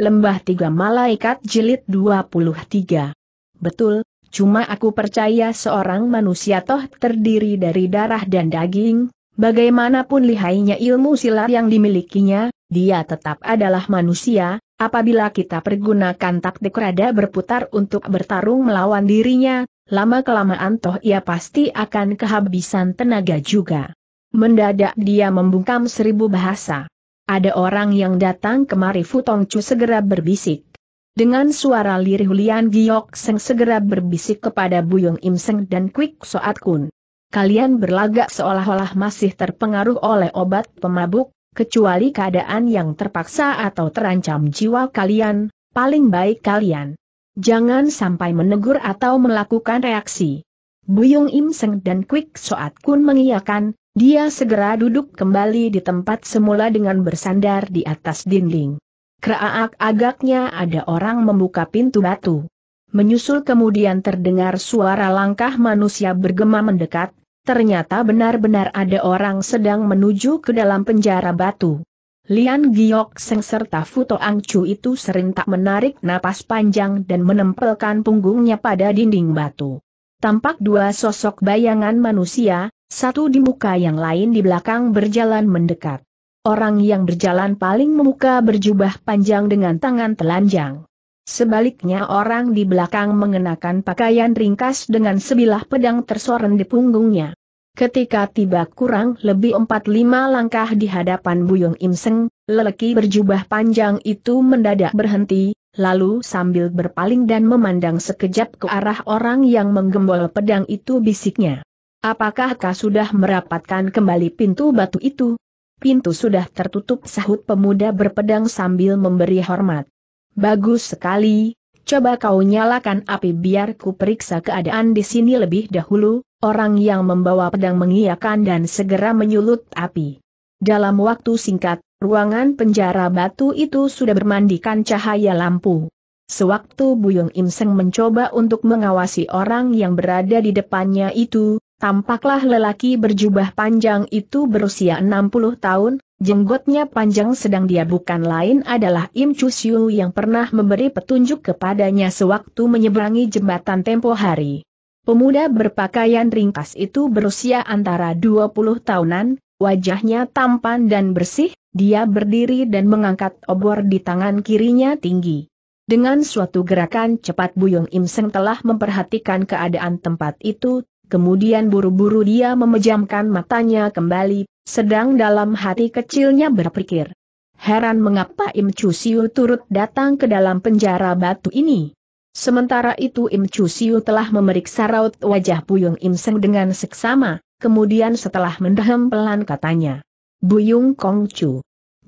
Lembah Tiga Malaikat Jilid 23. Betul, cuma aku percaya seorang manusia toh terdiri dari darah dan daging, bagaimanapun lihainya ilmu silat yang dimilikinya, dia tetap adalah manusia, apabila kita pergunakan taktik rada berputar untuk bertarung melawan dirinya, lama-kelamaan toh ia pasti akan kehabisan tenaga juga. Mendadak dia membungkam seribu bahasa. Ada orang yang datang kemari Futong Chu segera berbisik. Dengan suara lirih Lian Giok Seng segera berbisik kepada Buyung Im Seng dan Kwik Soat Kun. Kalian berlagak seolah-olah masih terpengaruh oleh obat pemabuk, kecuali keadaan yang terpaksa atau terancam jiwa kalian, paling baik kalian. Jangan sampai menegur atau melakukan reaksi. Buyung Im Seng dan Kwik Soat Kun mengiyakan, dia segera duduk kembali di tempat semula dengan bersandar di atas dinding. Keraak agaknya ada orang membuka pintu batu. Menyusul kemudian terdengar suara langkah manusia bergema mendekat, ternyata benar-benar ada orang sedang menuju ke dalam penjara batu. Lian Giok Seng serta Futo Angcu itu serentak menarik napas panjang dan menempelkan punggungnya pada dinding batu. Tampak dua sosok bayangan manusia, satu di muka yang lain di belakang berjalan mendekat. Orang yang berjalan paling membuka berjubah panjang dengan tangan telanjang. Sebaliknya orang di belakang mengenakan pakaian ringkas dengan sebilah pedang tersoren di punggungnya. Ketika tiba kurang lebih 4-5 langkah di hadapan Buyung Imseng, lelaki berjubah panjang itu mendadak berhenti, lalu sambil berpaling dan memandang sekejap ke arah orang yang menggembol pedang itu bisiknya. Apakah kau sudah merapatkan kembali pintu batu itu? Pintu sudah tertutup sahut pemuda berpedang sambil memberi hormat. Bagus sekali, coba kau nyalakan api biar ku periksa keadaan di sini lebih dahulu, orang yang membawa pedang mengiakan dan segera menyulut api. Dalam waktu singkat, ruangan penjara batu itu sudah bermandikan cahaya lampu. Sewaktu Buyung Imseng mencoba untuk mengawasi orang yang berada di depannya itu, Tampaklah lelaki berjubah panjang itu berusia 60 tahun, jenggotnya panjang sedang dia bukan lain adalah Im Chusyu yang pernah memberi petunjuk kepadanya sewaktu menyeberangi jembatan tempo hari. Pemuda berpakaian ringkas itu berusia antara 20 tahunan, wajahnya tampan dan bersih, dia berdiri dan mengangkat obor di tangan kirinya tinggi. Dengan suatu gerakan cepat Buyung Seng telah memperhatikan keadaan tempat itu, Kemudian buru-buru dia memejamkan matanya kembali, sedang dalam hati kecilnya berpikir. Heran mengapa Im Chu Siu turut datang ke dalam penjara batu ini. Sementara itu Im Chu Siu telah memeriksa raut wajah Buyung Im Seng dengan seksama, kemudian setelah mendehem pelan katanya. Buyung Kong Chu,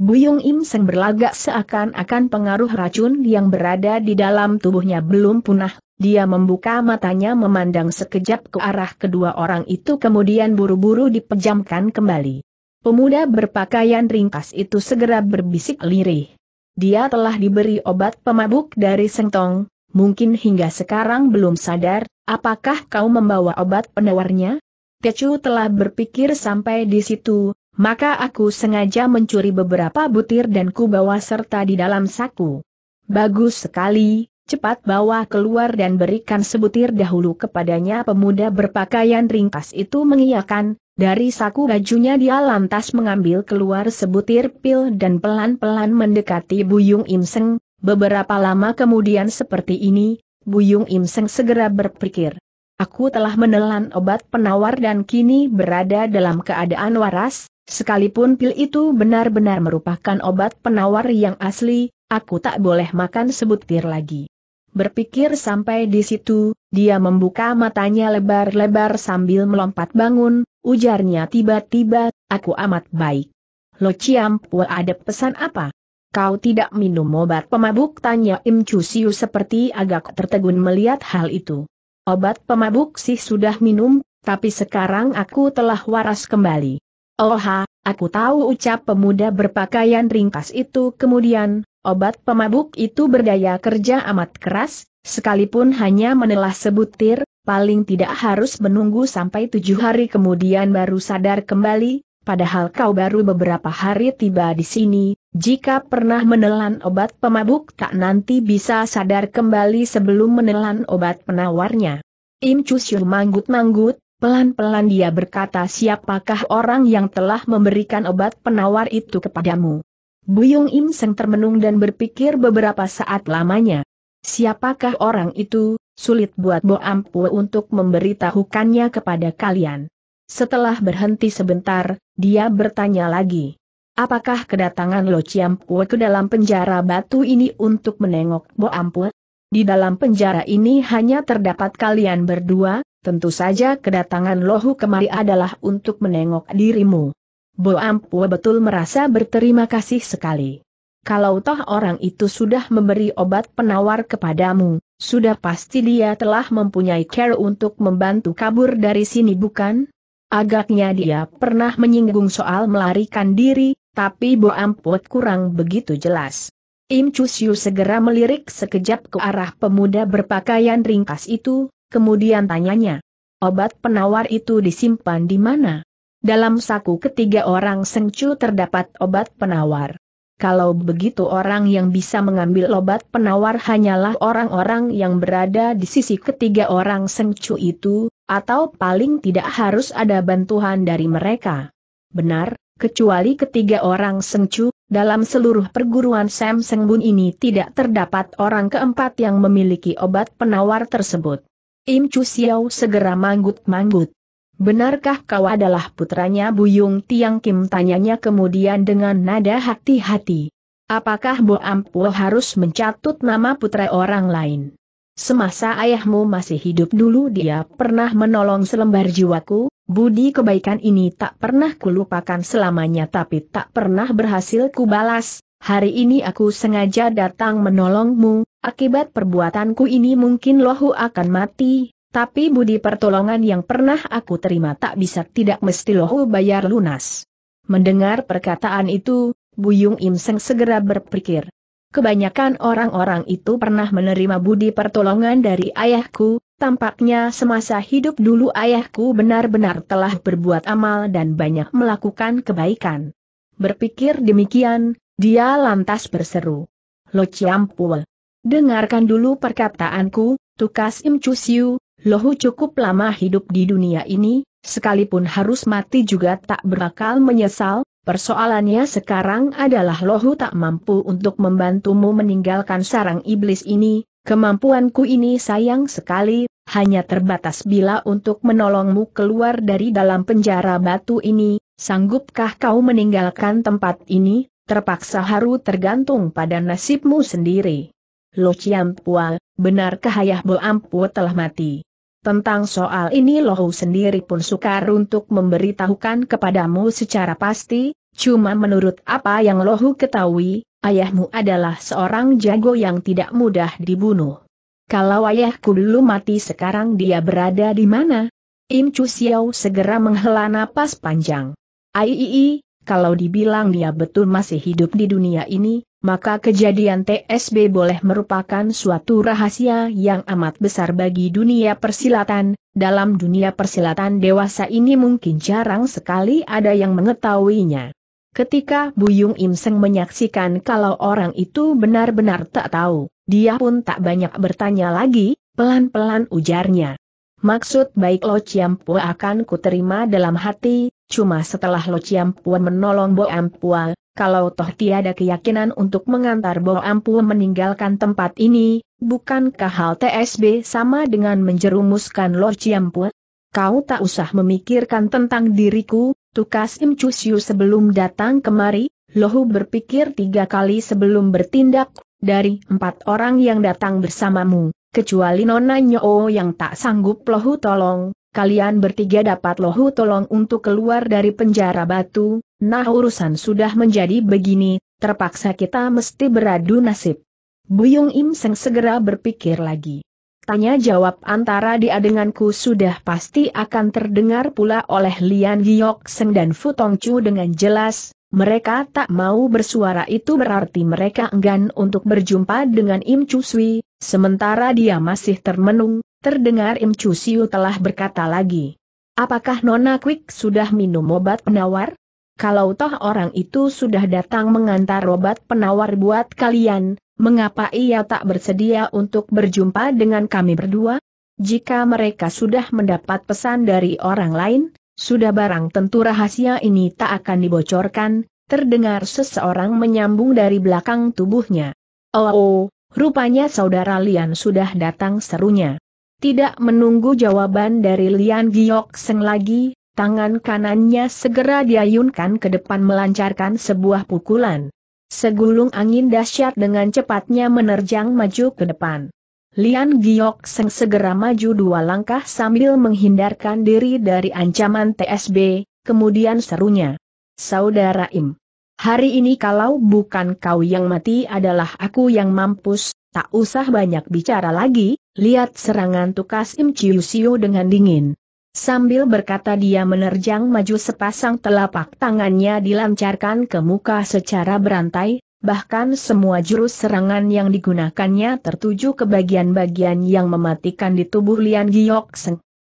Buyung Im Seng berlagak seakan-akan pengaruh racun yang berada di dalam tubuhnya belum punah. Dia membuka matanya memandang sekejap ke arah kedua orang itu kemudian buru-buru dipejamkan kembali. Pemuda berpakaian ringkas itu segera berbisik lirih. Dia telah diberi obat pemabuk dari Sengtong, mungkin hingga sekarang belum sadar, apakah kau membawa obat penawarnya? Tecu telah berpikir sampai di situ, maka aku sengaja mencuri beberapa butir dan kubawa serta di dalam saku. Bagus sekali, cepat bawa keluar dan berikan sebutir dahulu kepadanya pemuda berpakaian ringkas itu mengiyakan, dari saku bajunya dia lantas mengambil keluar sebutir pil dan pelan-pelan mendekati Buyung Imseng, beberapa lama kemudian seperti ini, Buyung Imseng segera berpikir. Aku telah menelan obat penawar dan kini berada dalam keadaan waras, sekalipun pil itu benar-benar merupakan obat penawar yang asli, aku tak boleh makan sebutir lagi. Berpikir sampai di situ, dia membuka matanya lebar-lebar sambil melompat bangun, ujarnya tiba-tiba, aku amat baik. Lo Ciampua ada pesan apa? Kau tidak minum obat pemabuk? Tanya Im Chusiu seperti agak tertegun melihat hal itu. Obat pemabuk sih sudah minum, tapi sekarang aku telah waras kembali. Oha, aku tahu ucap pemuda berpakaian ringkas itu kemudian, obat pemabuk itu berdaya kerja amat keras, sekalipun hanya menelah sebutir, paling tidak harus menunggu sampai tujuh hari kemudian baru sadar kembali, padahal kau baru beberapa hari tiba di sini, jika pernah menelan obat pemabuk tak nanti bisa sadar kembali sebelum menelan obat penawarnya. Im Chusyur manggut-manggut, pelan-pelan dia berkata siapakah orang yang telah memberikan obat penawar itu kepadamu. Buyung Im Seng termenung dan berpikir beberapa saat lamanya. Siapakah orang itu, sulit buat Bo Ampu untuk memberitahukannya kepada kalian. Setelah berhenti sebentar, dia bertanya lagi. Apakah kedatangan Lo Chiampue ke dalam penjara batu ini untuk menengok Bo Ampue? Di dalam penjara ini hanya terdapat kalian berdua, tentu saja kedatangan Lohu kemari adalah untuk menengok dirimu. Bo Ampue betul merasa berterima kasih sekali. Kalau toh orang itu sudah memberi obat penawar kepadamu, sudah pasti dia telah mempunyai care untuk membantu kabur dari sini bukan? Agaknya dia pernah menyinggung soal melarikan diri, tapi Bo Amput kurang begitu jelas. Im Chusyu segera melirik sekejap ke arah pemuda berpakaian ringkas itu, kemudian tanyanya, obat penawar itu disimpan di mana? Dalam saku ketiga orang Sengcu terdapat obat penawar. Kalau begitu orang yang bisa mengambil obat penawar hanyalah orang-orang yang berada di sisi ketiga orang sengcu itu, atau paling tidak harus ada bantuan dari mereka. Benar, kecuali ketiga orang Sengcu, dalam seluruh perguruan Sam Sengbun ini tidak terdapat orang keempat yang memiliki obat penawar tersebut. Im Chu Xiao segera manggut-manggut. Benarkah kau adalah putranya Buyung Tiang Kim? Tanyanya kemudian dengan nada hati-hati. Apakah Bo Ampuo harus mencatut nama putra orang lain? Semasa ayahmu masih hidup dulu dia pernah menolong selembar jiwaku, Budi kebaikan ini tak pernah kulupakan selamanya tapi tak pernah berhasil kubalas. Hari ini aku sengaja datang menolongmu, akibat perbuatanku ini mungkin lohu akan mati, tapi budi pertolongan yang pernah aku terima tak bisa tidak mesti lohu bayar lunas. Mendengar perkataan itu, Buyung Im Seng segera berpikir. Kebanyakan orang-orang itu pernah menerima budi pertolongan dari ayahku, Tampaknya semasa hidup dulu ayahku benar-benar telah berbuat amal dan banyak melakukan kebaikan. Berpikir demikian, dia lantas berseru. Lo Ciampul. Dengarkan dulu perkataanku, Tukas Im Chusiu, Lohu cukup lama hidup di dunia ini, sekalipun harus mati juga tak berakal menyesal, persoalannya sekarang adalah Lohu tak mampu untuk membantumu meninggalkan sarang iblis ini, Kemampuanku ini sayang sekali, hanya terbatas bila untuk menolongmu keluar dari dalam penjara batu ini, sanggupkah kau meninggalkan tempat ini, terpaksa haru tergantung pada nasibmu sendiri. Lo Chiampua, benarkah ayah Bo Ampu telah mati? Tentang soal ini Lohu sendiri pun sukar untuk memberitahukan kepadamu secara pasti, cuma menurut apa yang Lohu ketahui, ayahmu adalah seorang jago yang tidak mudah dibunuh. Kalau ayahku dulu mati sekarang dia berada di mana? Im Chu Xiao segera menghela napas panjang. Aiii, kalau dibilang dia betul masih hidup di dunia ini, maka kejadian TSB boleh merupakan suatu rahasia yang amat besar bagi dunia persilatan. Dalam dunia persilatan dewasa ini mungkin jarang sekali ada yang mengetahuinya. Ketika Buyung Im Seng menyaksikan kalau orang itu benar-benar tak tahu dia pun tak banyak bertanya lagi, pelan-pelan ujarnya. Maksud baik Lo Chiampua akan kuterima dalam hati, cuma setelah Lo Chiampua menolong Bo Ampua, kalau toh tiada keyakinan untuk mengantar Bo Ampua meninggalkan tempat ini, bukankah hal TSB sama dengan menjerumuskan Lo Chiampua? Kau tak usah memikirkan tentang diriku, tukas Chusyu sebelum datang kemari, Lohu berpikir tiga kali sebelum bertindak, dari empat orang yang datang bersamamu, kecuali Nona Nyo yang tak sanggup lohu tolong, kalian bertiga dapat lohu tolong untuk keluar dari penjara batu, nah urusan sudah menjadi begini, terpaksa kita mesti beradu nasib. Buyung Im Seng segera berpikir lagi. Tanya jawab antara dia denganku sudah pasti akan terdengar pula oleh Lian Giok Seng dan Futong Chu dengan jelas, mereka tak mau bersuara itu berarti mereka enggan untuk berjumpa dengan Im Chusui, sementara dia masih termenung, terdengar Im Chusiu telah berkata lagi. Apakah Nona Quick sudah minum obat penawar? Kalau toh orang itu sudah datang mengantar obat penawar buat kalian, mengapa ia tak bersedia untuk berjumpa dengan kami berdua? Jika mereka sudah mendapat pesan dari orang lain, sudah barang tentu rahasia ini tak akan dibocorkan, terdengar seseorang menyambung dari belakang tubuhnya. Oh, oh rupanya saudara Lian sudah datang serunya. Tidak menunggu jawaban dari Lian Giok Seng lagi, tangan kanannya segera diayunkan ke depan melancarkan sebuah pukulan. Segulung angin dahsyat dengan cepatnya menerjang maju ke depan. Lian Giok Seng segera maju dua langkah sambil menghindarkan diri dari ancaman TSB, kemudian serunya. Saudara Im, hari ini kalau bukan kau yang mati adalah aku yang mampus, tak usah banyak bicara lagi, lihat serangan tukas Im Chiu Siu dengan dingin. Sambil berkata dia menerjang maju sepasang telapak tangannya dilancarkan ke muka secara berantai, bahkan semua jurus serangan yang digunakannya tertuju ke bagian-bagian yang mematikan di tubuh Lian Giok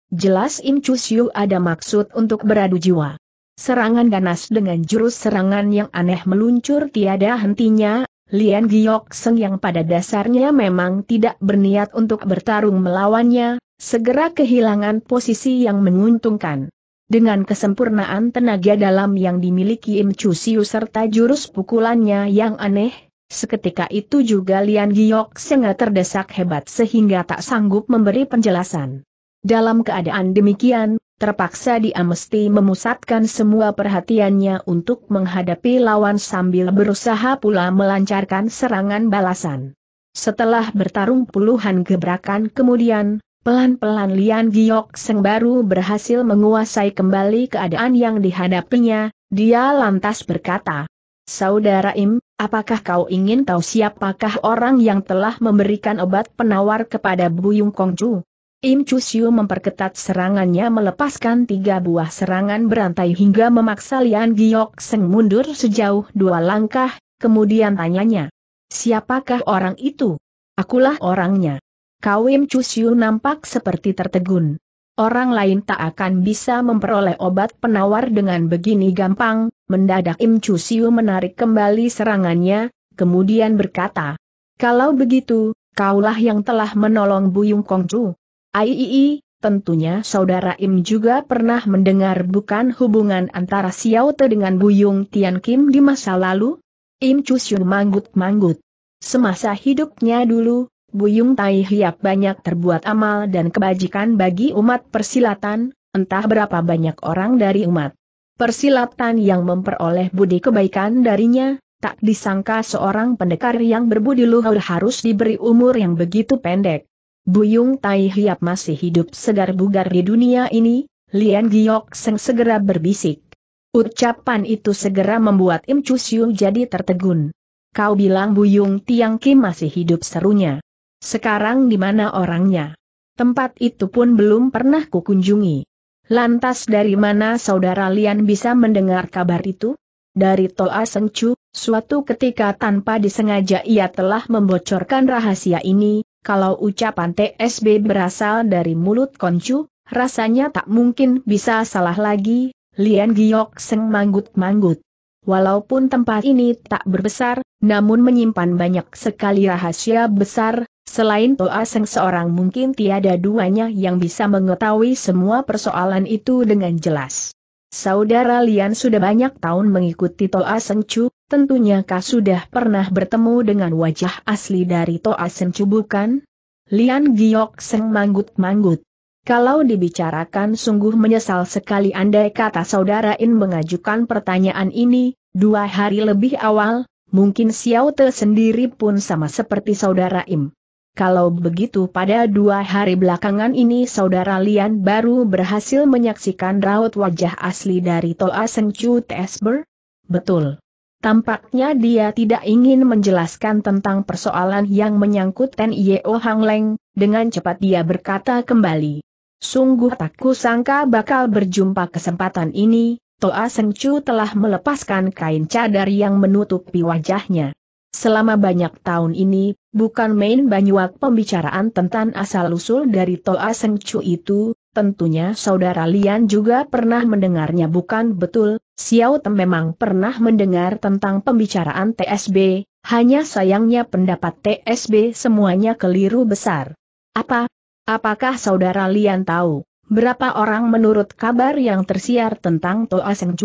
Jelas Im Choo-siu ada maksud untuk beradu jiwa. Serangan ganas dengan jurus serangan yang aneh meluncur tiada hentinya, Lian Giok Seng yang pada dasarnya memang tidak berniat untuk bertarung melawannya, segera kehilangan posisi yang menguntungkan. Dengan kesempurnaan tenaga dalam yang dimiliki Im Chusiu serta jurus pukulannya yang aneh, seketika itu juga Lian Giok Senga terdesak hebat sehingga tak sanggup memberi penjelasan. Dalam keadaan demikian, terpaksa dia mesti memusatkan semua perhatiannya untuk menghadapi lawan sambil berusaha pula melancarkan serangan balasan. Setelah bertarung puluhan gebrakan kemudian, Pelan-pelan Lian Giok Seng baru berhasil menguasai kembali keadaan yang dihadapinya, dia lantas berkata, Saudara Im, apakah kau ingin tahu siapakah orang yang telah memberikan obat penawar kepada Buyung Kongcu? Im Chusiu memperketat serangannya melepaskan tiga buah serangan berantai hingga memaksa Lian Giok Seng mundur sejauh dua langkah, kemudian tanyanya, Siapakah orang itu? Akulah orangnya. Kawim Cusiu nampak seperti tertegun. Orang lain tak akan bisa memperoleh obat penawar dengan begini gampang, mendadak Im Cusiu menarik kembali serangannya, kemudian berkata, Kalau begitu, kaulah yang telah menolong Buyung Kongcu. Ii, tentunya saudara Im juga pernah mendengar bukan hubungan antara Xiao Te dengan Buyung Tian Kim di masa lalu? Im Cusiu manggut-manggut. Semasa hidupnya dulu, Buyung Tai Hiap banyak terbuat amal dan kebajikan bagi umat persilatan, entah berapa banyak orang dari umat persilatan yang memperoleh budi kebaikan darinya, tak disangka seorang pendekar yang berbudi luhur harus diberi umur yang begitu pendek. Buyung Tai Hiap masih hidup segar bugar di dunia ini, Lian Giok Seng segera berbisik. Ucapan itu segera membuat Im Chusiu jadi tertegun. Kau bilang Buyung Tiang Kim masih hidup serunya. Sekarang di mana orangnya? Tempat itu pun belum pernah kukunjungi. Lantas dari mana saudara Lian bisa mendengar kabar itu? Dari Toa Sengcu, suatu ketika tanpa disengaja ia telah membocorkan rahasia ini, kalau ucapan TSB berasal dari mulut Koncu, rasanya tak mungkin bisa salah lagi, Lian Giok Seng manggut-manggut. Walaupun tempat ini tak berbesar, namun menyimpan banyak sekali rahasia besar, Selain Toa Seng seorang mungkin tiada duanya yang bisa mengetahui semua persoalan itu dengan jelas. Saudara Lian sudah banyak tahun mengikuti Toa Seng Chu, tentunya kau sudah pernah bertemu dengan wajah asli dari Toa Seng Chu bukan? Lian Giok Seng manggut-manggut. Kalau dibicarakan sungguh menyesal sekali andai kata saudara In mengajukan pertanyaan ini, dua hari lebih awal, mungkin Xiao Te sendiri pun sama seperti saudara Im. Kalau begitu pada dua hari belakangan ini saudara Lian baru berhasil menyaksikan raut wajah asli dari Toa Sengcu Tesber? Betul. Tampaknya dia tidak ingin menjelaskan tentang persoalan yang menyangkut Ten Yeo oh Hang Leng, dengan cepat dia berkata kembali. Sungguh tak kusangka bakal berjumpa kesempatan ini, Toa Sengcu telah melepaskan kain cadar yang menutupi wajahnya. Selama banyak tahun ini, Bukan main banyuak pembicaraan tentang asal-usul dari Toa Seng itu, tentunya saudara Lian juga pernah mendengarnya bukan betul, Xiao Tem memang pernah mendengar tentang pembicaraan TSB, hanya sayangnya pendapat TSB semuanya keliru besar. Apa? Apakah saudara Lian tahu, berapa orang menurut kabar yang tersiar tentang Toa Seng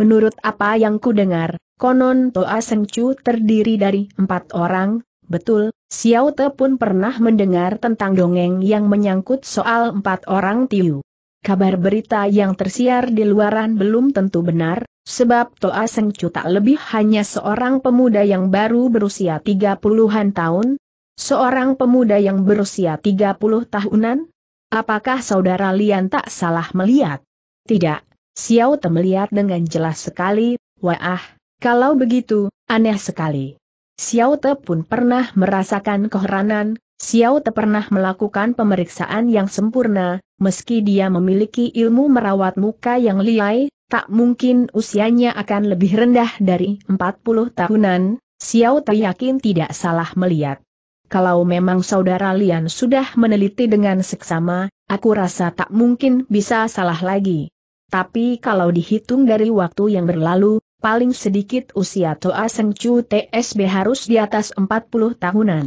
Menurut apa yang kudengar, konon Toa Seng terdiri dari empat orang, Betul, Xiao Te pun pernah mendengar tentang dongeng yang menyangkut soal empat orang Tiu. Kabar berita yang tersiar di luaran belum tentu benar, sebab Toa Seng Chu tak lebih hanya seorang pemuda yang baru berusia tiga an tahun, seorang pemuda yang berusia tiga puluh tahunan? Apakah saudara Lian tak salah melihat? Tidak, Xiao Te melihat dengan jelas sekali, wah, kalau begitu, aneh sekali. Xiao Te pun pernah merasakan keheranan, Xiao Te pernah melakukan pemeriksaan yang sempurna, meski dia memiliki ilmu merawat muka yang liai, tak mungkin usianya akan lebih rendah dari 40 tahunan, Xiao Te yakin tidak salah melihat. Kalau memang saudara Lian sudah meneliti dengan seksama, aku rasa tak mungkin bisa salah lagi. Tapi kalau dihitung dari waktu yang berlalu, paling sedikit usia Toa Seng Chu TSB harus di atas 40 tahunan.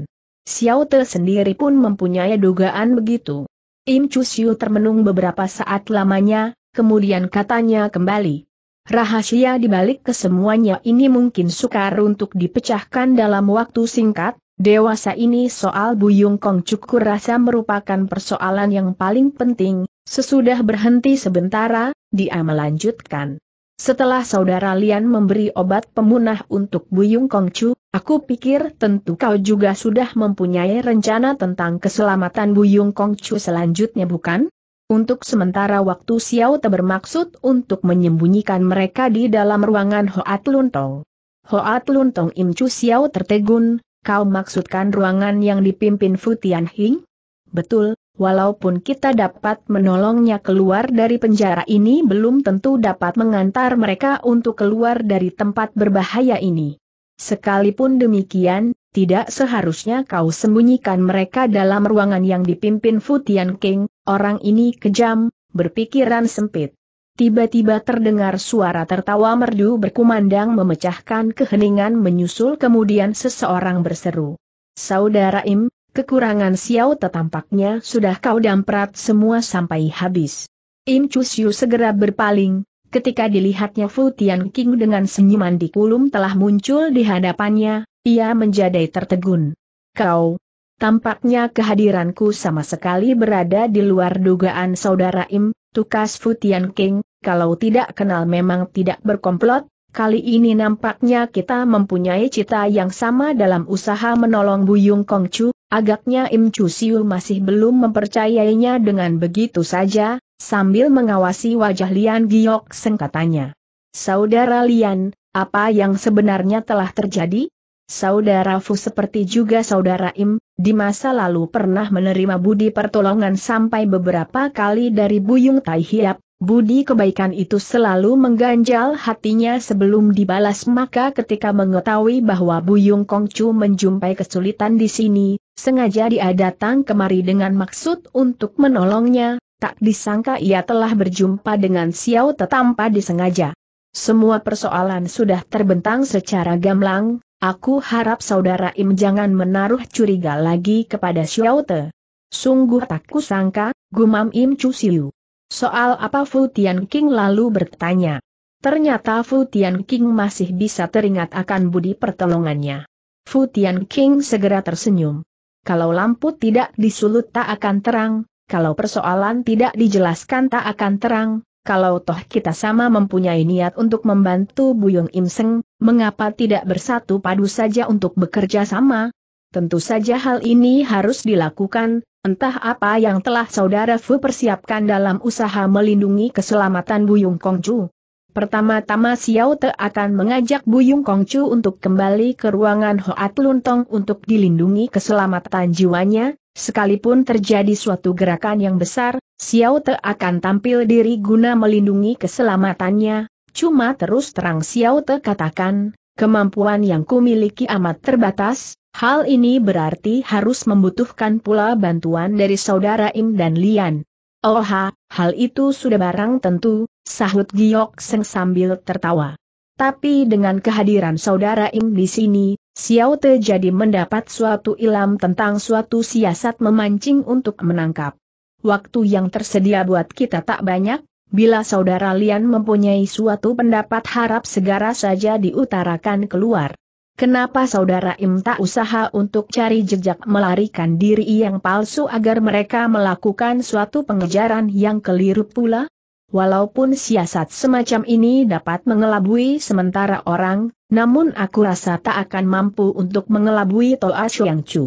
Xiao Te sendiri pun mempunyai dugaan begitu. Im Chu Xiu termenung beberapa saat lamanya, kemudian katanya kembali. Rahasia dibalik kesemuanya ini mungkin sukar untuk dipecahkan dalam waktu singkat, dewasa ini soal Buyung Kong Cukur rasa merupakan persoalan yang paling penting, sesudah berhenti sebentar, dia melanjutkan. Setelah saudara Lian memberi obat pemunah untuk Buyung Kongcu, aku pikir tentu kau juga sudah mempunyai rencana tentang keselamatan Buyung Kongcu selanjutnya bukan? Untuk sementara waktu Xiao Te bermaksud untuk menyembunyikan mereka di dalam ruangan Hoat Luntong. Hoat Luntong Chu Xiao tertegun, kau maksudkan ruangan yang dipimpin Futian Hing? Betul, walaupun kita dapat menolongnya keluar dari penjara ini belum tentu dapat mengantar mereka untuk keluar dari tempat berbahaya ini. Sekalipun demikian, tidak seharusnya kau sembunyikan mereka dalam ruangan yang dipimpin Futian King, orang ini kejam, berpikiran sempit. Tiba-tiba terdengar suara tertawa merdu berkumandang memecahkan keheningan menyusul kemudian seseorang berseru. Saudara Im, Kekurangan Xiao tetampaknya sudah kau damprat semua sampai habis. Im Chusyu segera berpaling, ketika dilihatnya Fu Tian King dengan senyuman di kulum telah muncul di hadapannya, ia menjadi tertegun. Kau, tampaknya kehadiranku sama sekali berada di luar dugaan saudara Im, tukas Fu Tian King, kalau tidak kenal memang tidak berkomplot, Kali ini nampaknya kita mempunyai cita yang sama dalam usaha menolong Buyung Kongcu, Agaknya Im Chu masih belum mempercayainya dengan begitu saja, sambil mengawasi wajah Lian Giok sengkatanya. Saudara Lian, apa yang sebenarnya telah terjadi? Saudara Fu seperti juga saudara Im, di masa lalu pernah menerima budi pertolongan sampai beberapa kali dari Buyung Tai Hiap, Budi kebaikan itu selalu mengganjal hatinya sebelum dibalas maka ketika mengetahui bahwa Buyung Kongcu menjumpai kesulitan di sini, sengaja dia datang kemari dengan maksud untuk menolongnya, tak disangka ia telah berjumpa dengan Xiao Te tanpa disengaja. Semua persoalan sudah terbentang secara gamblang, aku harap saudara Im jangan menaruh curiga lagi kepada Xiao Te. Sungguh tak kusangka, gumam Im Chu Siu. Soal apa Fu Tian King lalu bertanya. Ternyata Fu Tian King masih bisa teringat akan budi pertolongannya. Fu Tian King segera tersenyum kalau lampu tidak disulut tak akan terang, kalau persoalan tidak dijelaskan tak akan terang, kalau toh kita sama mempunyai niat untuk membantu Buyung Imseng, mengapa tidak bersatu padu saja untuk bekerja sama? Tentu saja hal ini harus dilakukan, entah apa yang telah saudara Fu persiapkan dalam usaha melindungi keselamatan Buyung Kongju. Pertama-tama Xiao Te akan mengajak Buyung Kongcu untuk kembali ke ruangan Hoat Luntong untuk dilindungi keselamatan jiwanya, sekalipun terjadi suatu gerakan yang besar, Xiao Te akan tampil diri guna melindungi keselamatannya, cuma terus terang Xiao Te katakan, kemampuan yang kumiliki amat terbatas, hal ini berarti harus membutuhkan pula bantuan dari saudara Im dan Lian. Oh hal itu sudah barang tentu, sahut Giok Seng sambil tertawa. Tapi dengan kehadiran saudara Im di sini, Xiao Te jadi mendapat suatu ilam tentang suatu siasat memancing untuk menangkap. Waktu yang tersedia buat kita tak banyak, bila saudara Lian mempunyai suatu pendapat harap segera saja diutarakan keluar. Kenapa saudara Im tak usaha untuk cari jejak melarikan diri yang palsu agar mereka melakukan suatu pengejaran yang keliru pula? Walaupun siasat semacam ini dapat mengelabui sementara orang, namun aku rasa tak akan mampu untuk mengelabui Toa Yang Chu.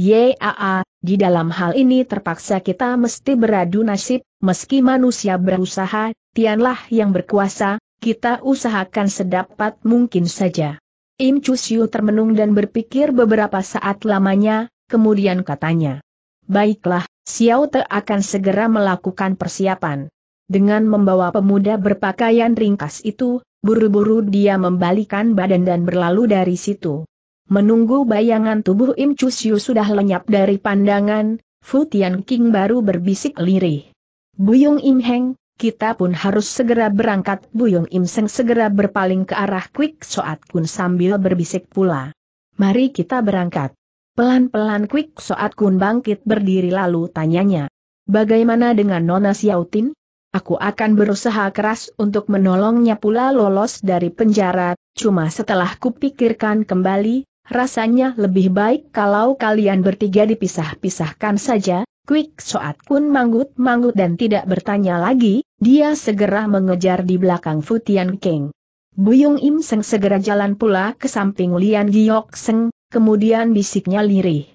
Yaa, di dalam hal ini terpaksa kita mesti beradu nasib, meski manusia berusaha, Tianlah yang berkuasa, kita usahakan sedapat mungkin saja. Im Siu termenung dan berpikir beberapa saat lamanya, kemudian katanya. Baiklah, Xiao Te akan segera melakukan persiapan. Dengan membawa pemuda berpakaian ringkas itu, buru-buru dia membalikan badan dan berlalu dari situ. Menunggu bayangan tubuh Im Chusyu sudah lenyap dari pandangan, Fu Tian King baru berbisik lirih. Buyung Im Heng, kita pun harus segera berangkat. Buyung Im Seng segera berpaling ke arah Quick Soat Kun sambil berbisik pula. Mari kita berangkat. Pelan-pelan Quick Soat Kun bangkit berdiri lalu tanyanya. Bagaimana dengan Nona Xiaotin? aku akan berusaha keras untuk menolongnya pula lolos dari penjara, cuma setelah kupikirkan kembali, rasanya lebih baik kalau kalian bertiga dipisah-pisahkan saja, Quick Soat Kun manggut-manggut dan tidak bertanya lagi, dia segera mengejar di belakang Futian King. Buyung Im Seng segera jalan pula ke samping Lian Giok Seng, kemudian bisiknya lirih.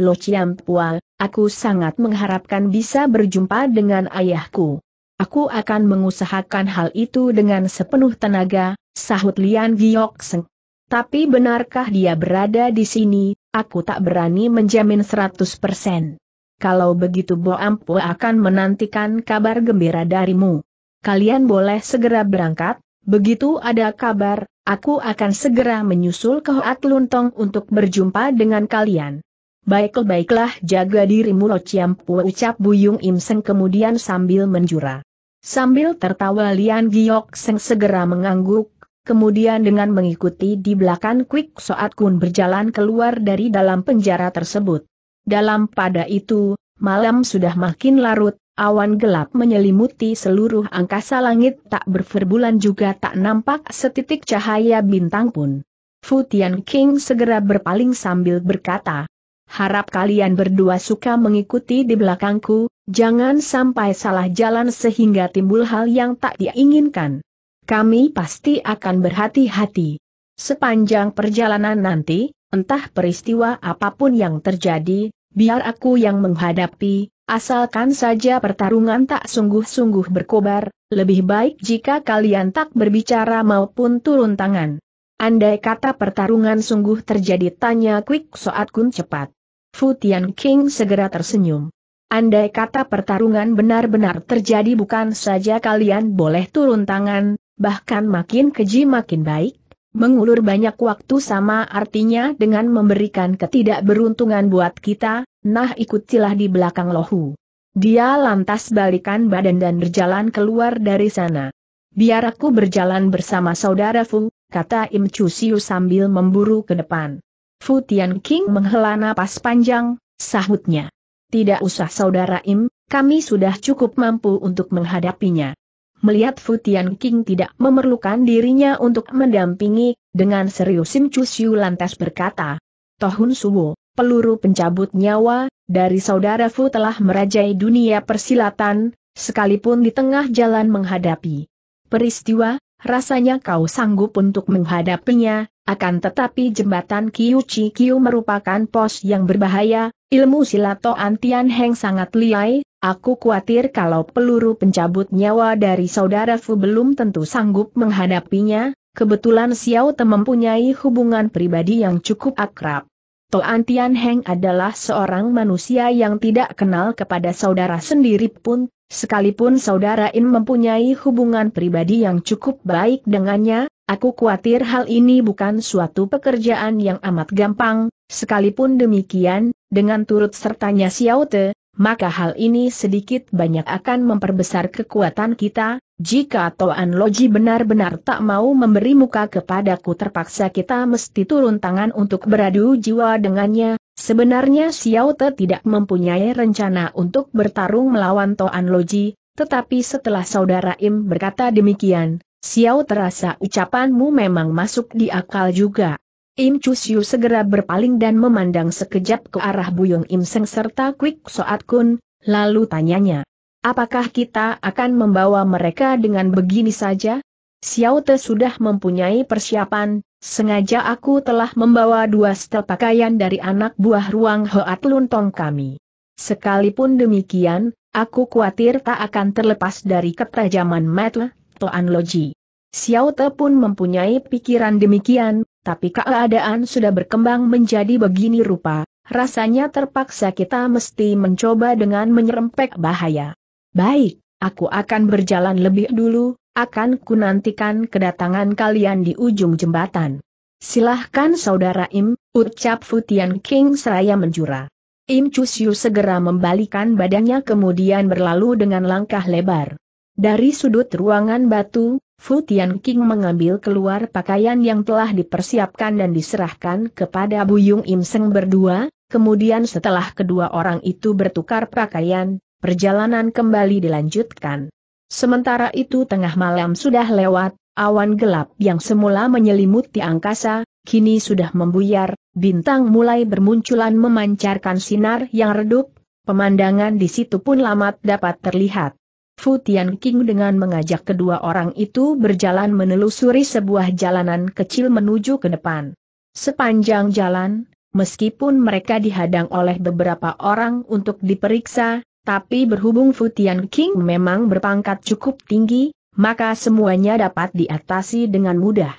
Lo Chiam Pual, aku sangat mengharapkan bisa berjumpa dengan ayahku. Aku akan mengusahakan hal itu dengan sepenuh tenaga, sahut Lian Giok Seng. Tapi benarkah dia berada di sini, aku tak berani menjamin 100%. Kalau begitu Bo Ampo akan menantikan kabar gembira darimu. Kalian boleh segera berangkat, begitu ada kabar, aku akan segera menyusul ke Hoat Luntong untuk berjumpa dengan kalian. Baiklah-baiklah jaga dirimu Lo ciam ucap Buyung Im Seng kemudian sambil menjura. Sambil tertawa Lian Giok Seng segera mengangguk, kemudian dengan mengikuti di belakang Quick Soat Kun berjalan keluar dari dalam penjara tersebut. Dalam pada itu, malam sudah makin larut, awan gelap menyelimuti seluruh angkasa langit tak berferbulan juga tak nampak setitik cahaya bintang pun. Fu Tian King segera berpaling sambil berkata, Harap kalian berdua suka mengikuti di belakangku, jangan sampai salah jalan sehingga timbul hal yang tak diinginkan. Kami pasti akan berhati-hati. Sepanjang perjalanan nanti, entah peristiwa apapun yang terjadi, biar aku yang menghadapi, asalkan saja pertarungan tak sungguh-sungguh berkobar, lebih baik jika kalian tak berbicara maupun turun tangan. Andai kata pertarungan sungguh terjadi tanya Quick Soat Kun cepat. Fu Tian King segera tersenyum. Andai kata pertarungan benar-benar terjadi bukan saja kalian boleh turun tangan, bahkan makin keji makin baik, mengulur banyak waktu sama artinya dengan memberikan ketidakberuntungan buat kita, nah ikutilah di belakang lohu. Dia lantas balikan badan dan berjalan keluar dari sana. Biar aku berjalan bersama saudara Fu, kata Im Chusiu sambil memburu ke depan. Fu Tian King menghela napas panjang, sahutnya. Tidak usah saudara Im, kami sudah cukup mampu untuk menghadapinya. Melihat Fu Tian King tidak memerlukan dirinya untuk mendampingi, dengan serius Sim Chu Siu lantas berkata, Tohun Suwo, peluru pencabut nyawa, dari saudara Fu telah merajai dunia persilatan, sekalipun di tengah jalan menghadapi peristiwa, rasanya kau sanggup untuk menghadapinya, akan tetapi jembatan Chi Kyu merupakan pos yang berbahaya, ilmu silato Antian Heng sangat liai, aku khawatir kalau peluru pencabut nyawa dari saudara Fu belum tentu sanggup menghadapinya, kebetulan Xiao Te mempunyai hubungan pribadi yang cukup akrab. Toan Tian Heng adalah seorang manusia yang tidak kenal kepada saudara sendiri pun, sekalipun saudara In mempunyai hubungan pribadi yang cukup baik dengannya, Aku khawatir hal ini bukan suatu pekerjaan yang amat gampang, sekalipun demikian, dengan turut sertanya Xiao Te, maka hal ini sedikit banyak akan memperbesar kekuatan kita, jika Toan Loji benar-benar tak mau memberi muka kepadaku terpaksa kita mesti turun tangan untuk beradu jiwa dengannya, sebenarnya Xiao Te tidak mempunyai rencana untuk bertarung melawan Toan Loji, tetapi setelah saudara Im berkata demikian, Xiao terasa ucapanmu memang masuk di akal juga. Im Chu Chusiu segera berpaling dan memandang sekejap ke arah Yong Im Seng serta Quick Soat Kun, lalu tanyanya. Apakah kita akan membawa mereka dengan begini saja? Xiao Te sudah mempunyai persiapan, sengaja aku telah membawa dua setel pakaian dari anak buah ruang Hoat Luntong kami. Sekalipun demikian, aku khawatir tak akan terlepas dari ketajaman Matle, Toan Loji. Xiao Te pun mempunyai pikiran demikian, tapi keadaan sudah berkembang menjadi begini rupa, rasanya terpaksa kita mesti mencoba dengan menyerempek bahaya. Baik, aku akan berjalan lebih dulu, akan kunantikan kedatangan kalian di ujung jembatan. Silahkan saudara Im, ucap Futian King seraya menjura. Im Chusyu segera membalikan badannya kemudian berlalu dengan langkah lebar. Dari sudut ruangan batu, Fu Tian King mengambil keluar pakaian yang telah dipersiapkan dan diserahkan kepada Bu Buyung Im Seng berdua, kemudian setelah kedua orang itu bertukar pakaian, perjalanan kembali dilanjutkan. Sementara itu tengah malam sudah lewat, awan gelap yang semula menyelimuti angkasa, kini sudah membuyar, bintang mulai bermunculan memancarkan sinar yang redup, pemandangan di situ pun lamat dapat terlihat. Fu King dengan mengajak kedua orang itu berjalan menelusuri sebuah jalanan kecil menuju ke depan. Sepanjang jalan, meskipun mereka dihadang oleh beberapa orang untuk diperiksa, tapi berhubung Fu King memang berpangkat cukup tinggi, maka semuanya dapat diatasi dengan mudah.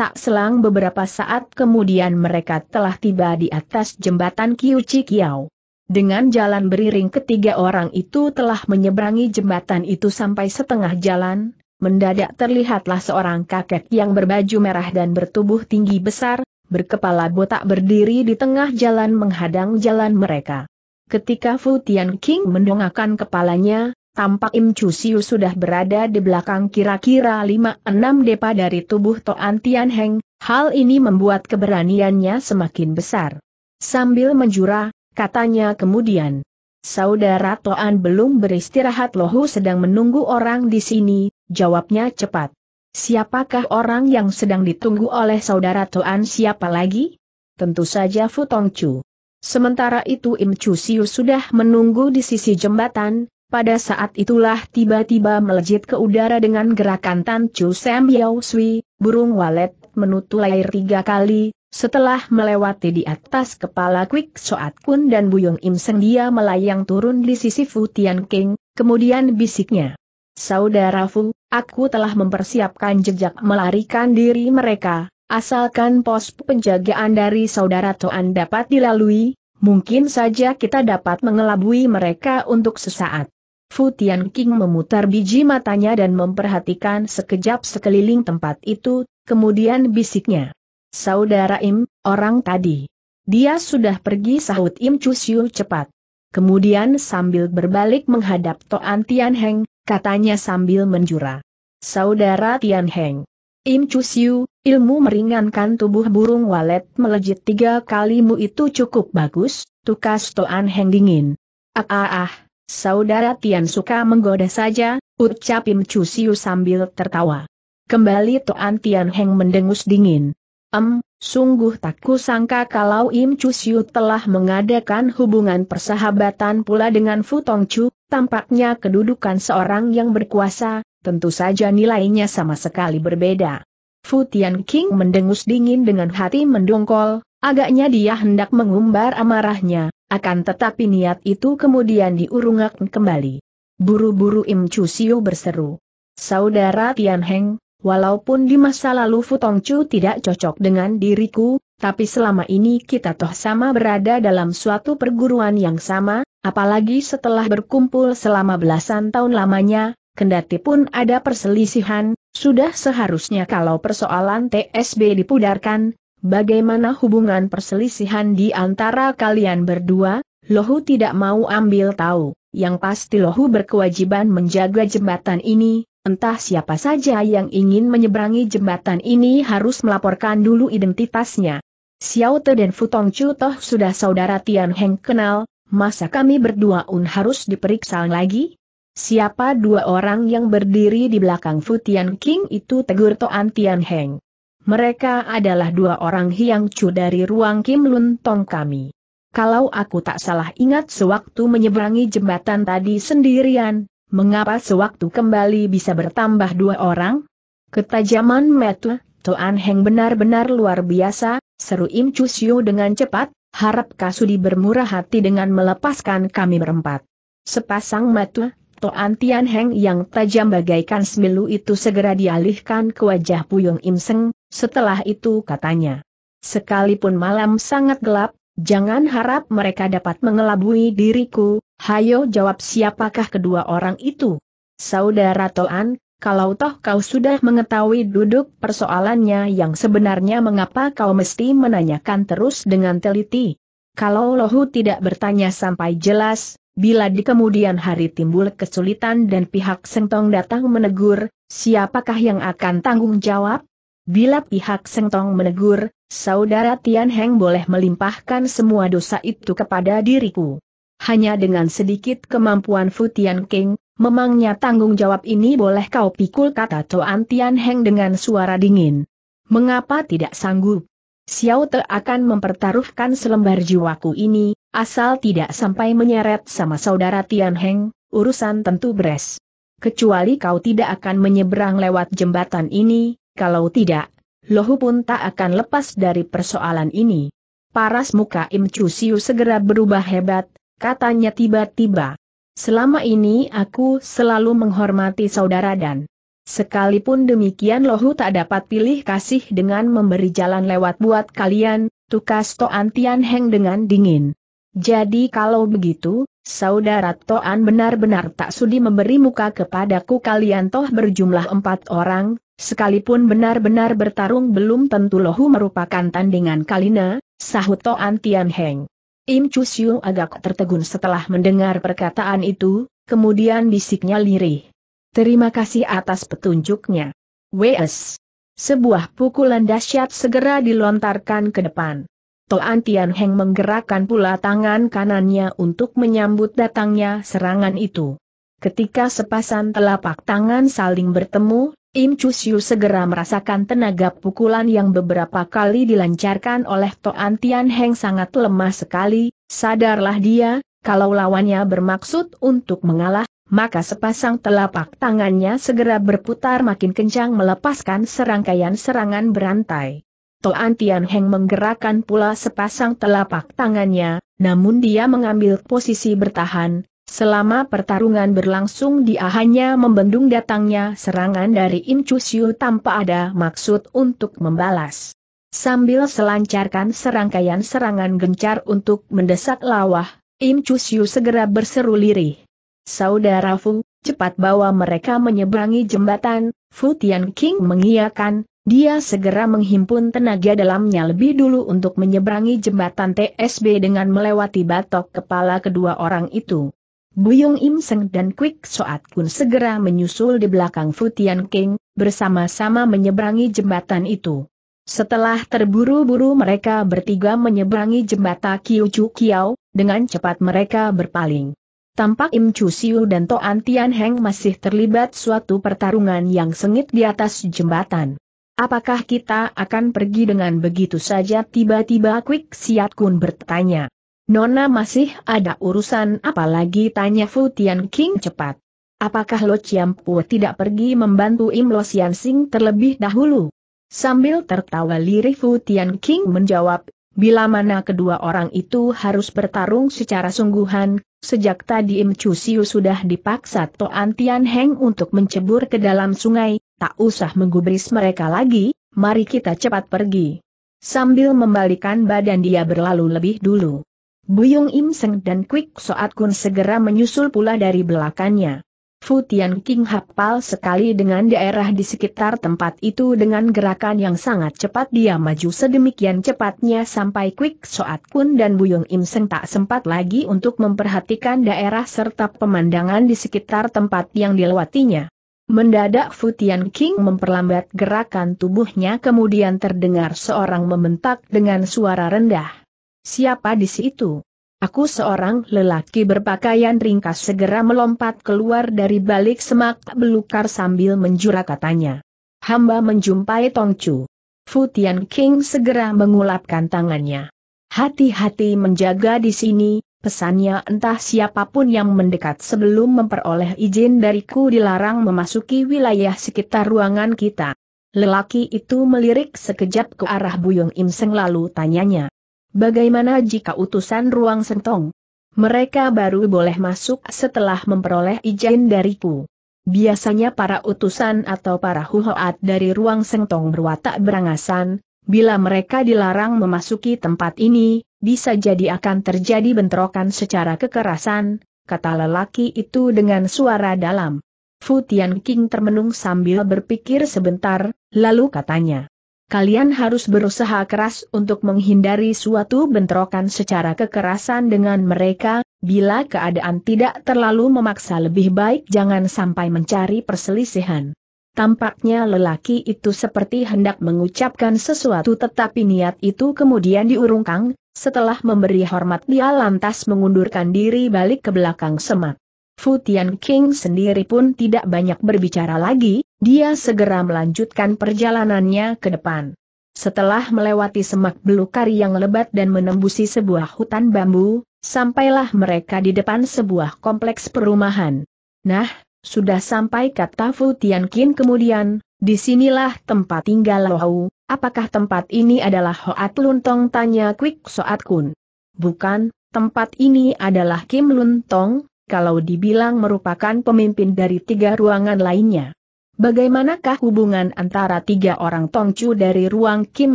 Tak selang beberapa saat kemudian mereka telah tiba di atas jembatan Kiuchi Kiao. Dengan jalan beriring ketiga orang itu telah menyeberangi jembatan itu sampai setengah jalan, mendadak terlihatlah seorang kakek yang berbaju merah dan bertubuh tinggi besar, berkepala botak berdiri di tengah jalan menghadang jalan mereka. Ketika Fu Tian King mendongakkan kepalanya, Tampak Im Chu Siu sudah berada di belakang kira-kira 5-6 depa dari tubuh Toan Tian Heng, hal ini membuat keberaniannya semakin besar. Sambil menjura, Katanya kemudian, Saudara Toan belum beristirahat lohu sedang menunggu orang di sini, jawabnya cepat. Siapakah orang yang sedang ditunggu oleh saudara Toan siapa lagi? Tentu saja Futong Chu. Sementara itu Im Chu Siu sudah menunggu di sisi jembatan, pada saat itulah tiba-tiba melejit ke udara dengan gerakan Tan Chu Sam Yao Sui, burung walet Menutup air tiga kali, setelah melewati di atas kepala Quick Soat Kun dan Buyung Im Seng dia melayang turun di sisi Fu Tian King, kemudian bisiknya. Saudara Fu, aku telah mempersiapkan jejak melarikan diri mereka, asalkan pos penjagaan dari saudara Toan dapat dilalui, mungkin saja kita dapat mengelabui mereka untuk sesaat. Fu Tian King memutar biji matanya dan memperhatikan sekejap sekeliling tempat itu, kemudian bisiknya. Saudara Im, orang tadi. Dia sudah pergi sahut Im Chusyu cepat. Kemudian sambil berbalik menghadap Toan Tian Heng, katanya sambil menjura. Saudara Tian Heng. Im Chusyu, ilmu meringankan tubuh burung walet melejit tiga kalimu itu cukup bagus, tukas Toan Heng dingin. Ah ah ah, saudara Tian suka menggoda saja, ucap Im Chusyu sambil tertawa. Kembali Toan Tian Heng mendengus dingin. Em, sungguh tak kusangka kalau Im Chu Siu telah mengadakan hubungan persahabatan pula dengan Fu Tong Chu, tampaknya kedudukan seorang yang berkuasa, tentu saja nilainya sama sekali berbeda. Tian King mendengus dingin dengan hati mendongkol, agaknya dia hendak mengumbar amarahnya, akan tetapi niat itu kemudian diurungak kembali. Buru-buru Im Chu Siu berseru. Saudara Tian Heng, Walaupun di masa lalu Futong Chu tidak cocok dengan diriku, tapi selama ini kita toh sama berada dalam suatu perguruan yang sama, apalagi setelah berkumpul selama belasan tahun lamanya, kendati pun ada perselisihan, sudah seharusnya kalau persoalan TSB dipudarkan, bagaimana hubungan perselisihan di antara kalian berdua, Lohu tidak mau ambil tahu, yang pasti Lohu berkewajiban menjaga jembatan ini, Entah siapa saja yang ingin menyeberangi jembatan ini harus melaporkan dulu identitasnya. Xiao Te dan Futong Chu toh sudah saudara Tian Heng kenal, masa kami berdua un harus diperiksa lagi? Siapa dua orang yang berdiri di belakang Fu Tian King itu tegur Toan Tian Heng. Mereka adalah dua orang Hiang Chu dari ruang Kim Lun Tong kami. Kalau aku tak salah ingat sewaktu menyeberangi jembatan tadi sendirian, mengapa sewaktu kembali bisa bertambah dua orang? Ketajaman metu, Toan Heng benar-benar luar biasa, seru Im Chusyu dengan cepat, harap Kasudi bermurah hati dengan melepaskan kami berempat. Sepasang metu, Toan Tian Heng yang tajam bagaikan semilu itu segera dialihkan ke wajah Puyung Im Seng, setelah itu katanya. Sekalipun malam sangat gelap, Jangan harap mereka dapat mengelabui diriku, hayo jawab siapakah kedua orang itu. Saudara Toan, kalau toh kau sudah mengetahui duduk persoalannya yang sebenarnya mengapa kau mesti menanyakan terus dengan teliti. Kalau Lohu tidak bertanya sampai jelas, bila di kemudian hari timbul kesulitan dan pihak Sengtong datang menegur, siapakah yang akan tanggung jawab? Bila pihak Sengtong menegur, saudara Tian Heng boleh melimpahkan semua dosa itu kepada diriku. Hanya dengan sedikit kemampuan Fu Tian King, memangnya tanggung jawab ini boleh kau pikul kata Toan Tian Heng dengan suara dingin. Mengapa tidak sanggup? Xiao Te akan mempertaruhkan selembar jiwaku ini, asal tidak sampai menyeret sama saudara Tian Heng, urusan tentu beres. Kecuali kau tidak akan menyeberang lewat jembatan ini, kalau tidak, Lohu pun tak akan lepas dari persoalan ini. Paras muka Im Chusiu segera berubah hebat, katanya tiba-tiba. Selama ini aku selalu menghormati saudara dan Sekalipun demikian Lohu tak dapat pilih kasih dengan memberi jalan lewat buat kalian, tukas Toan Tian Heng dengan dingin. Jadi kalau begitu, saudara Toan benar-benar tak sudi memberi muka kepadaku kalian toh berjumlah empat orang, Sekalipun benar-benar bertarung belum tentu Lohu merupakan tandingan Kalina, sahut Toan Tian Heng. Im Siu agak tertegun setelah mendengar perkataan itu, kemudian bisiknya lirih. Terima kasih atas petunjuknya. W.S. Sebuah pukulan dahsyat segera dilontarkan ke depan. Toan Tian Heng menggerakkan pula tangan kanannya untuk menyambut datangnya serangan itu. Ketika sepasang telapak tangan saling bertemu, Im Chusyu segera merasakan tenaga pukulan yang beberapa kali dilancarkan oleh Toan Tian Heng sangat lemah sekali, sadarlah dia, kalau lawannya bermaksud untuk mengalah, maka sepasang telapak tangannya segera berputar makin kencang melepaskan serangkaian serangan berantai. Toan Tian Heng menggerakkan pula sepasang telapak tangannya, namun dia mengambil posisi bertahan, Selama pertarungan berlangsung dia hanya membendung datangnya serangan dari Im Chusiu tanpa ada maksud untuk membalas. Sambil selancarkan serangkaian serangan gencar untuk mendesak lawah, Im Chusiu segera berseru lirih. Saudara Fu, cepat bawa mereka menyeberangi jembatan, Fu Tian King mengiakan, dia segera menghimpun tenaga dalamnya lebih dulu untuk menyeberangi jembatan TSB dengan melewati batok kepala kedua orang itu. Buyung Im Seng dan Quick Soat Kun segera menyusul di belakang Futian King, bersama-sama menyeberangi jembatan itu. Setelah terburu-buru mereka bertiga menyeberangi jembatan Chu Kiao, dengan cepat mereka berpaling. Tampak Im Chu Siu dan Toan Tian Heng masih terlibat suatu pertarungan yang sengit di atas jembatan. Apakah kita akan pergi dengan begitu saja tiba-tiba Quick Siat Kun bertanya. Nona masih ada urusan apalagi tanya Fu Tian King cepat. Apakah Lo Chiampu tidak pergi membantu Im Lo Sian Sing terlebih dahulu? Sambil tertawa lirih Fu Tian King menjawab, bila mana kedua orang itu harus bertarung secara sungguhan, sejak tadi Im Chu Siu sudah dipaksa Toan Tian Heng untuk mencebur ke dalam sungai, tak usah menggubris mereka lagi, mari kita cepat pergi. Sambil membalikan badan dia berlalu lebih dulu. Buyung Im Seng dan Quick Soat Kun segera menyusul pula dari belakangnya. Fu Tian King hafal sekali dengan daerah di sekitar tempat itu dengan gerakan yang sangat cepat dia maju sedemikian cepatnya sampai Quick Soat Kun dan Buyung Im Seng tak sempat lagi untuk memperhatikan daerah serta pemandangan di sekitar tempat yang dilewatinya. Mendadak Fu Tian King memperlambat gerakan tubuhnya kemudian terdengar seorang membentak dengan suara rendah. Siapa di situ? Aku seorang lelaki berpakaian ringkas segera melompat keluar dari balik semak belukar sambil menjura katanya. Hamba menjumpai Tongcu. Fu Tian King segera mengulapkan tangannya. Hati-hati menjaga di sini, pesannya entah siapapun yang mendekat sebelum memperoleh izin dariku dilarang memasuki wilayah sekitar ruangan kita. Lelaki itu melirik sekejap ke arah Buyung Im lalu tanyanya. Bagaimana jika utusan ruang sentong? Mereka baru boleh masuk setelah memperoleh izin dariku. Biasanya para utusan atau para huhoat dari ruang sentong berwatak berangasan, bila mereka dilarang memasuki tempat ini, bisa jadi akan terjadi bentrokan secara kekerasan, kata lelaki itu dengan suara dalam. Fu Tian King termenung sambil berpikir sebentar, lalu katanya kalian harus berusaha keras untuk menghindari suatu bentrokan secara kekerasan dengan mereka, bila keadaan tidak terlalu memaksa lebih baik jangan sampai mencari perselisihan. Tampaknya lelaki itu seperti hendak mengucapkan sesuatu tetapi niat itu kemudian diurungkan, setelah memberi hormat dia lantas mengundurkan diri balik ke belakang semak. Fu Tian King sendiri pun tidak banyak berbicara lagi, dia segera melanjutkan perjalanannya ke depan. Setelah melewati semak belukar yang lebat dan menembusi sebuah hutan bambu, sampailah mereka di depan sebuah kompleks perumahan. Nah, sudah sampai kata Fu Tianqin kemudian, disinilah tempat tinggal Lohau, apakah tempat ini adalah Hoat Luntong tanya Quick Soat Kun. Bukan, tempat ini adalah Kim Luntong, kalau dibilang merupakan pemimpin dari tiga ruangan lainnya. Bagaimanakah hubungan antara tiga orang Tongcu dari ruang Kim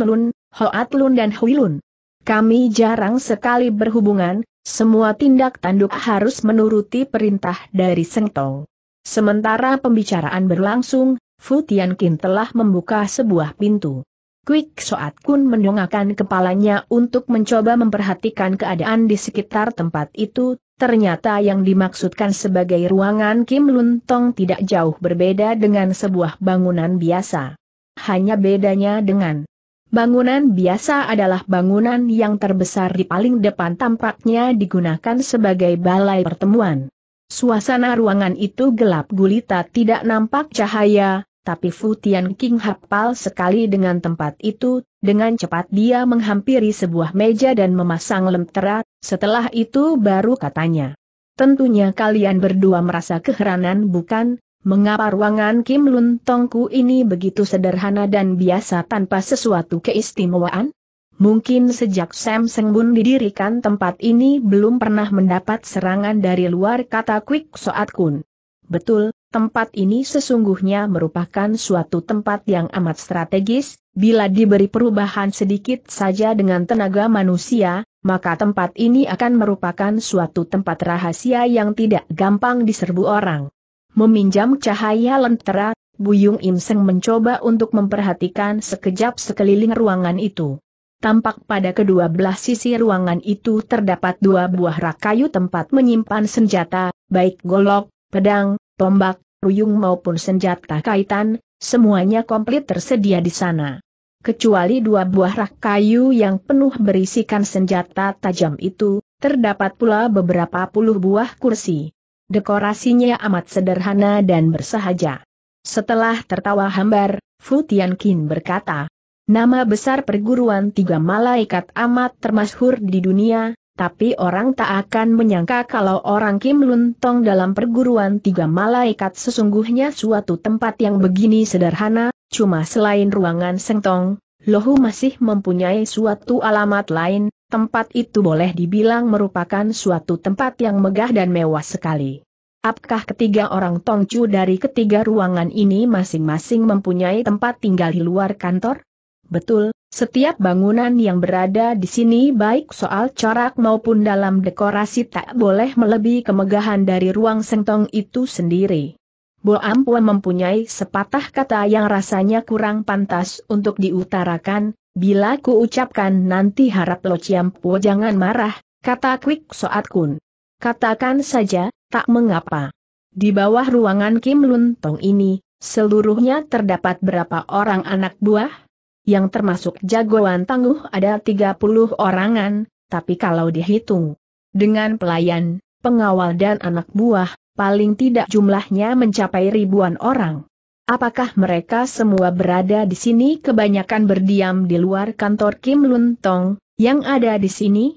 Lun, Hoat Lun dan Hui Kami jarang sekali berhubungan, semua tindak tanduk harus menuruti perintah dari Seng Tong. Sementara pembicaraan berlangsung, Fu Tianqin telah membuka sebuah pintu. Quick Soat Kun mendongakkan kepalanya untuk mencoba memperhatikan keadaan di sekitar tempat itu, Ternyata yang dimaksudkan sebagai ruangan Kim Lun Tong tidak jauh berbeda dengan sebuah bangunan biasa. Hanya bedanya dengan bangunan biasa adalah bangunan yang terbesar di paling depan tampaknya digunakan sebagai balai pertemuan. Suasana ruangan itu gelap gulita tidak nampak cahaya, tapi Futian King hafal sekali dengan tempat itu, dengan cepat dia menghampiri sebuah meja dan memasang lentera, setelah itu baru katanya. Tentunya kalian berdua merasa keheranan bukan, mengapa ruangan Kim Lun Tongku ini begitu sederhana dan biasa tanpa sesuatu keistimewaan? Mungkin sejak Sam Bun didirikan tempat ini belum pernah mendapat serangan dari luar kata Quick Soat Kun. Betul, tempat ini sesungguhnya merupakan suatu tempat yang amat strategis, Bila diberi perubahan sedikit saja dengan tenaga manusia, maka tempat ini akan merupakan suatu tempat rahasia yang tidak gampang diserbu orang. Meminjam cahaya lentera, Buyung Imseng mencoba untuk memperhatikan sekejap sekeliling ruangan itu. Tampak pada kedua belah sisi ruangan itu terdapat dua buah rak kayu tempat menyimpan senjata, baik golok, pedang, tombak, ruyung maupun senjata kaitan, Semuanya komplit tersedia di sana. Kecuali dua buah rak kayu yang penuh berisikan senjata tajam itu, terdapat pula beberapa puluh buah kursi. Dekorasinya amat sederhana dan bersahaja. Setelah tertawa hambar, Fu Tianqin berkata, Nama besar perguruan tiga malaikat amat termasyhur di dunia, tapi orang tak akan menyangka kalau orang Kim Lun Tong dalam perguruan tiga malaikat sesungguhnya suatu tempat yang begini sederhana, cuma selain ruangan sengtong, Lohu masih mempunyai suatu alamat lain, tempat itu boleh dibilang merupakan suatu tempat yang megah dan mewah sekali. Apakah ketiga orang Tongcu dari ketiga ruangan ini masing-masing mempunyai tempat tinggal di luar kantor? Betul, setiap bangunan yang berada di sini baik soal corak maupun dalam dekorasi tak boleh melebihi kemegahan dari ruang sentong itu sendiri. Bo Ampua mempunyai sepatah kata yang rasanya kurang pantas untuk diutarakan, bila ku ucapkan nanti harap Lo Ciampua jangan marah, kata Quick Soat Kun. Katakan saja, tak mengapa. Di bawah ruangan Kim Luntong ini, seluruhnya terdapat berapa orang anak buah? yang termasuk jagoan tangguh ada 30 orangan, tapi kalau dihitung dengan pelayan, pengawal dan anak buah, paling tidak jumlahnya mencapai ribuan orang. Apakah mereka semua berada di sini kebanyakan berdiam di luar kantor Kim Lun Tong, yang ada di sini?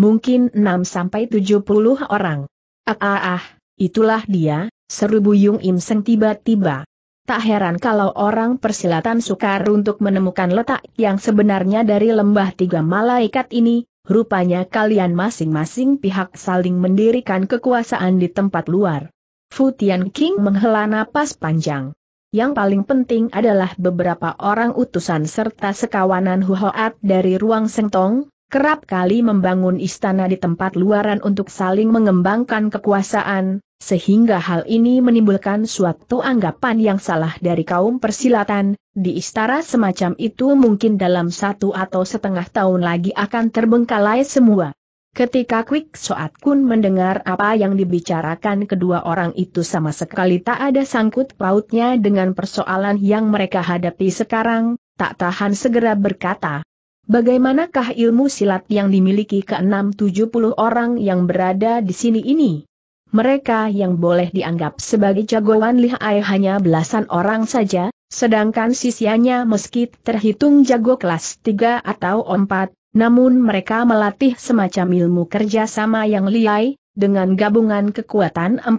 Mungkin 6-70 orang. Ah ah ah, itulah dia, seru Buyung Im Seng tiba-tiba. Tak heran kalau orang persilatan sukar untuk menemukan letak yang sebenarnya dari lembah tiga malaikat ini, rupanya kalian masing-masing pihak saling mendirikan kekuasaan di tempat luar. Futian King menghela napas panjang. Yang paling penting adalah beberapa orang utusan serta sekawanan Huhoat dari ruang Sengtong, kerap kali membangun istana di tempat luaran untuk saling mengembangkan kekuasaan, sehingga hal ini menimbulkan suatu anggapan yang salah dari kaum persilatan, di istara semacam itu mungkin dalam satu atau setengah tahun lagi akan terbengkalai semua. Ketika Quick Soat Kun mendengar apa yang dibicarakan kedua orang itu sama sekali tak ada sangkut pautnya dengan persoalan yang mereka hadapi sekarang, tak tahan segera berkata, Bagaimanakah ilmu silat yang dimiliki ke-670 orang yang berada di sini ini? Mereka yang boleh dianggap sebagai jagoan lihai hanya belasan orang saja, sedangkan sisianya meski terhitung jago kelas 3 atau 4, namun mereka melatih semacam ilmu kerja sama yang lihai, dengan gabungan kekuatan 4-5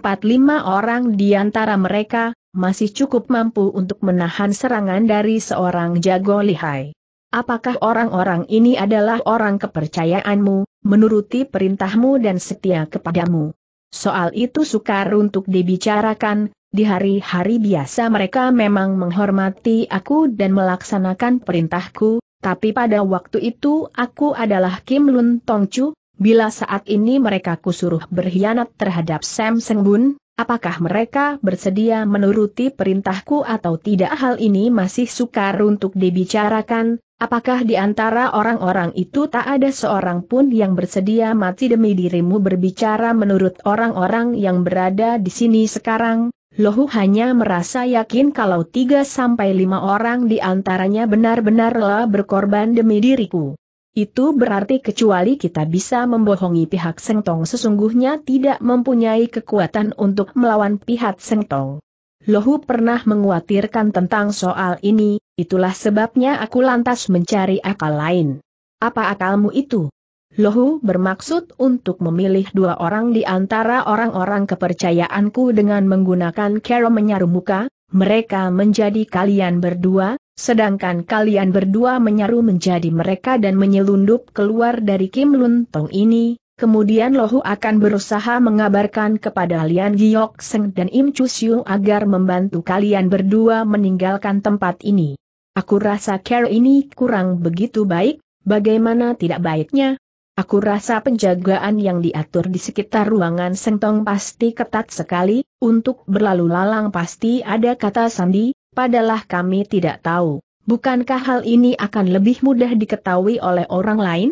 orang di antara mereka, masih cukup mampu untuk menahan serangan dari seorang jago lihai. Apakah orang-orang ini adalah orang kepercayaanmu, menuruti perintahmu dan setia kepadamu? Soal itu sukar untuk dibicarakan, di hari-hari biasa mereka memang menghormati aku dan melaksanakan perintahku, tapi pada waktu itu aku adalah Kim Lun Tong Chu. bila saat ini mereka kusuruh berkhianat terhadap Sam Seng Bun, apakah mereka bersedia menuruti perintahku atau tidak hal ini masih sukar untuk dibicarakan, Apakah di antara orang-orang itu tak ada seorang pun yang bersedia mati demi dirimu berbicara menurut orang-orang yang berada di sini sekarang? Lohu hanya merasa yakin kalau tiga sampai lima orang di antaranya benar-benarlah berkorban demi diriku. Itu berarti kecuali kita bisa membohongi pihak Sengtong sesungguhnya tidak mempunyai kekuatan untuk melawan pihak Sengtong. Lohu pernah menguatirkan tentang soal ini, Itulah sebabnya aku lantas mencari akal lain. Apa akalmu itu? Lohu bermaksud untuk memilih dua orang di antara orang-orang kepercayaanku dengan menggunakan kero menyaru muka, mereka menjadi kalian berdua, sedangkan kalian berdua menyaru menjadi mereka dan menyelundup keluar dari Kim Lun Tong ini, kemudian Lohu akan berusaha mengabarkan kepada Lian Giok Seng dan Im Chu Siu agar membantu kalian berdua meninggalkan tempat ini. Aku rasa care ini kurang begitu baik, bagaimana tidak baiknya? Aku rasa penjagaan yang diatur di sekitar ruangan sentong pasti ketat sekali, untuk berlalu lalang pasti ada kata sandi, Padahal kami tidak tahu. Bukankah hal ini akan lebih mudah diketahui oleh orang lain?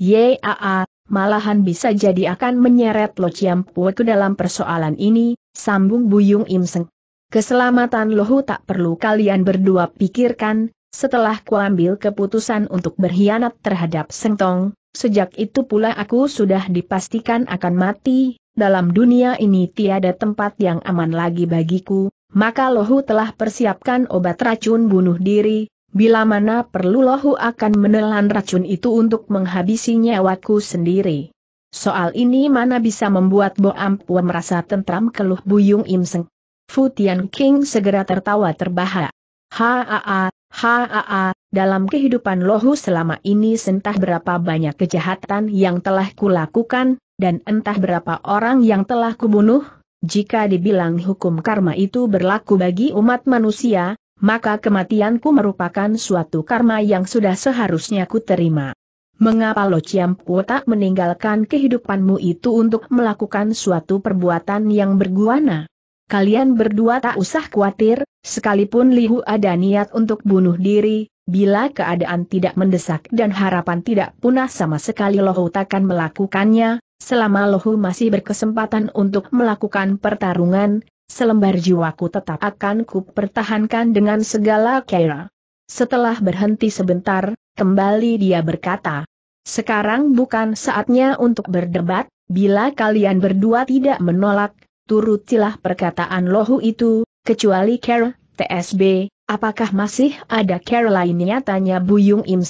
Yaa, malahan bisa jadi akan menyeret Lo ciampu ke dalam persoalan ini, sambung Buyung Imseng. Keselamatan Lohu tak perlu kalian berdua pikirkan, setelah kuambil keputusan untuk berkhianat terhadap Sengtong, sejak itu pula aku sudah dipastikan akan mati, dalam dunia ini tiada tempat yang aman lagi bagiku, maka Lohu telah persiapkan obat racun bunuh diri, bila mana perlu Lohu akan menelan racun itu untuk menghabisi nyawaku sendiri. Soal ini mana bisa membuat Bo Ampua merasa tentram keluh Buyung Im Imseng. Fu Tian King segera tertawa terbahak. Haa, haa, dalam kehidupan Lohu selama ini sentah berapa banyak kejahatan yang telah kulakukan, dan entah berapa orang yang telah kubunuh, jika dibilang hukum karma itu berlaku bagi umat manusia, maka kematianku merupakan suatu karma yang sudah seharusnya kuterima. Mengapa Lo Ciampu tak meninggalkan kehidupanmu itu untuk melakukan suatu perbuatan yang berguna? kalian berdua tak usah khawatir, sekalipun Lihu ada niat untuk bunuh diri, bila keadaan tidak mendesak dan harapan tidak punah sama sekali Lohu takkan melakukannya, selama Lohu masih berkesempatan untuk melakukan pertarungan, selembar jiwaku tetap akan kupertahankan dengan segala cara. Setelah berhenti sebentar, kembali dia berkata, sekarang bukan saatnya untuk berdebat, bila kalian berdua tidak menolak, turutilah perkataan lohu itu, kecuali Carol, TSB, apakah masih ada Carol lainnya tanya Buyung Im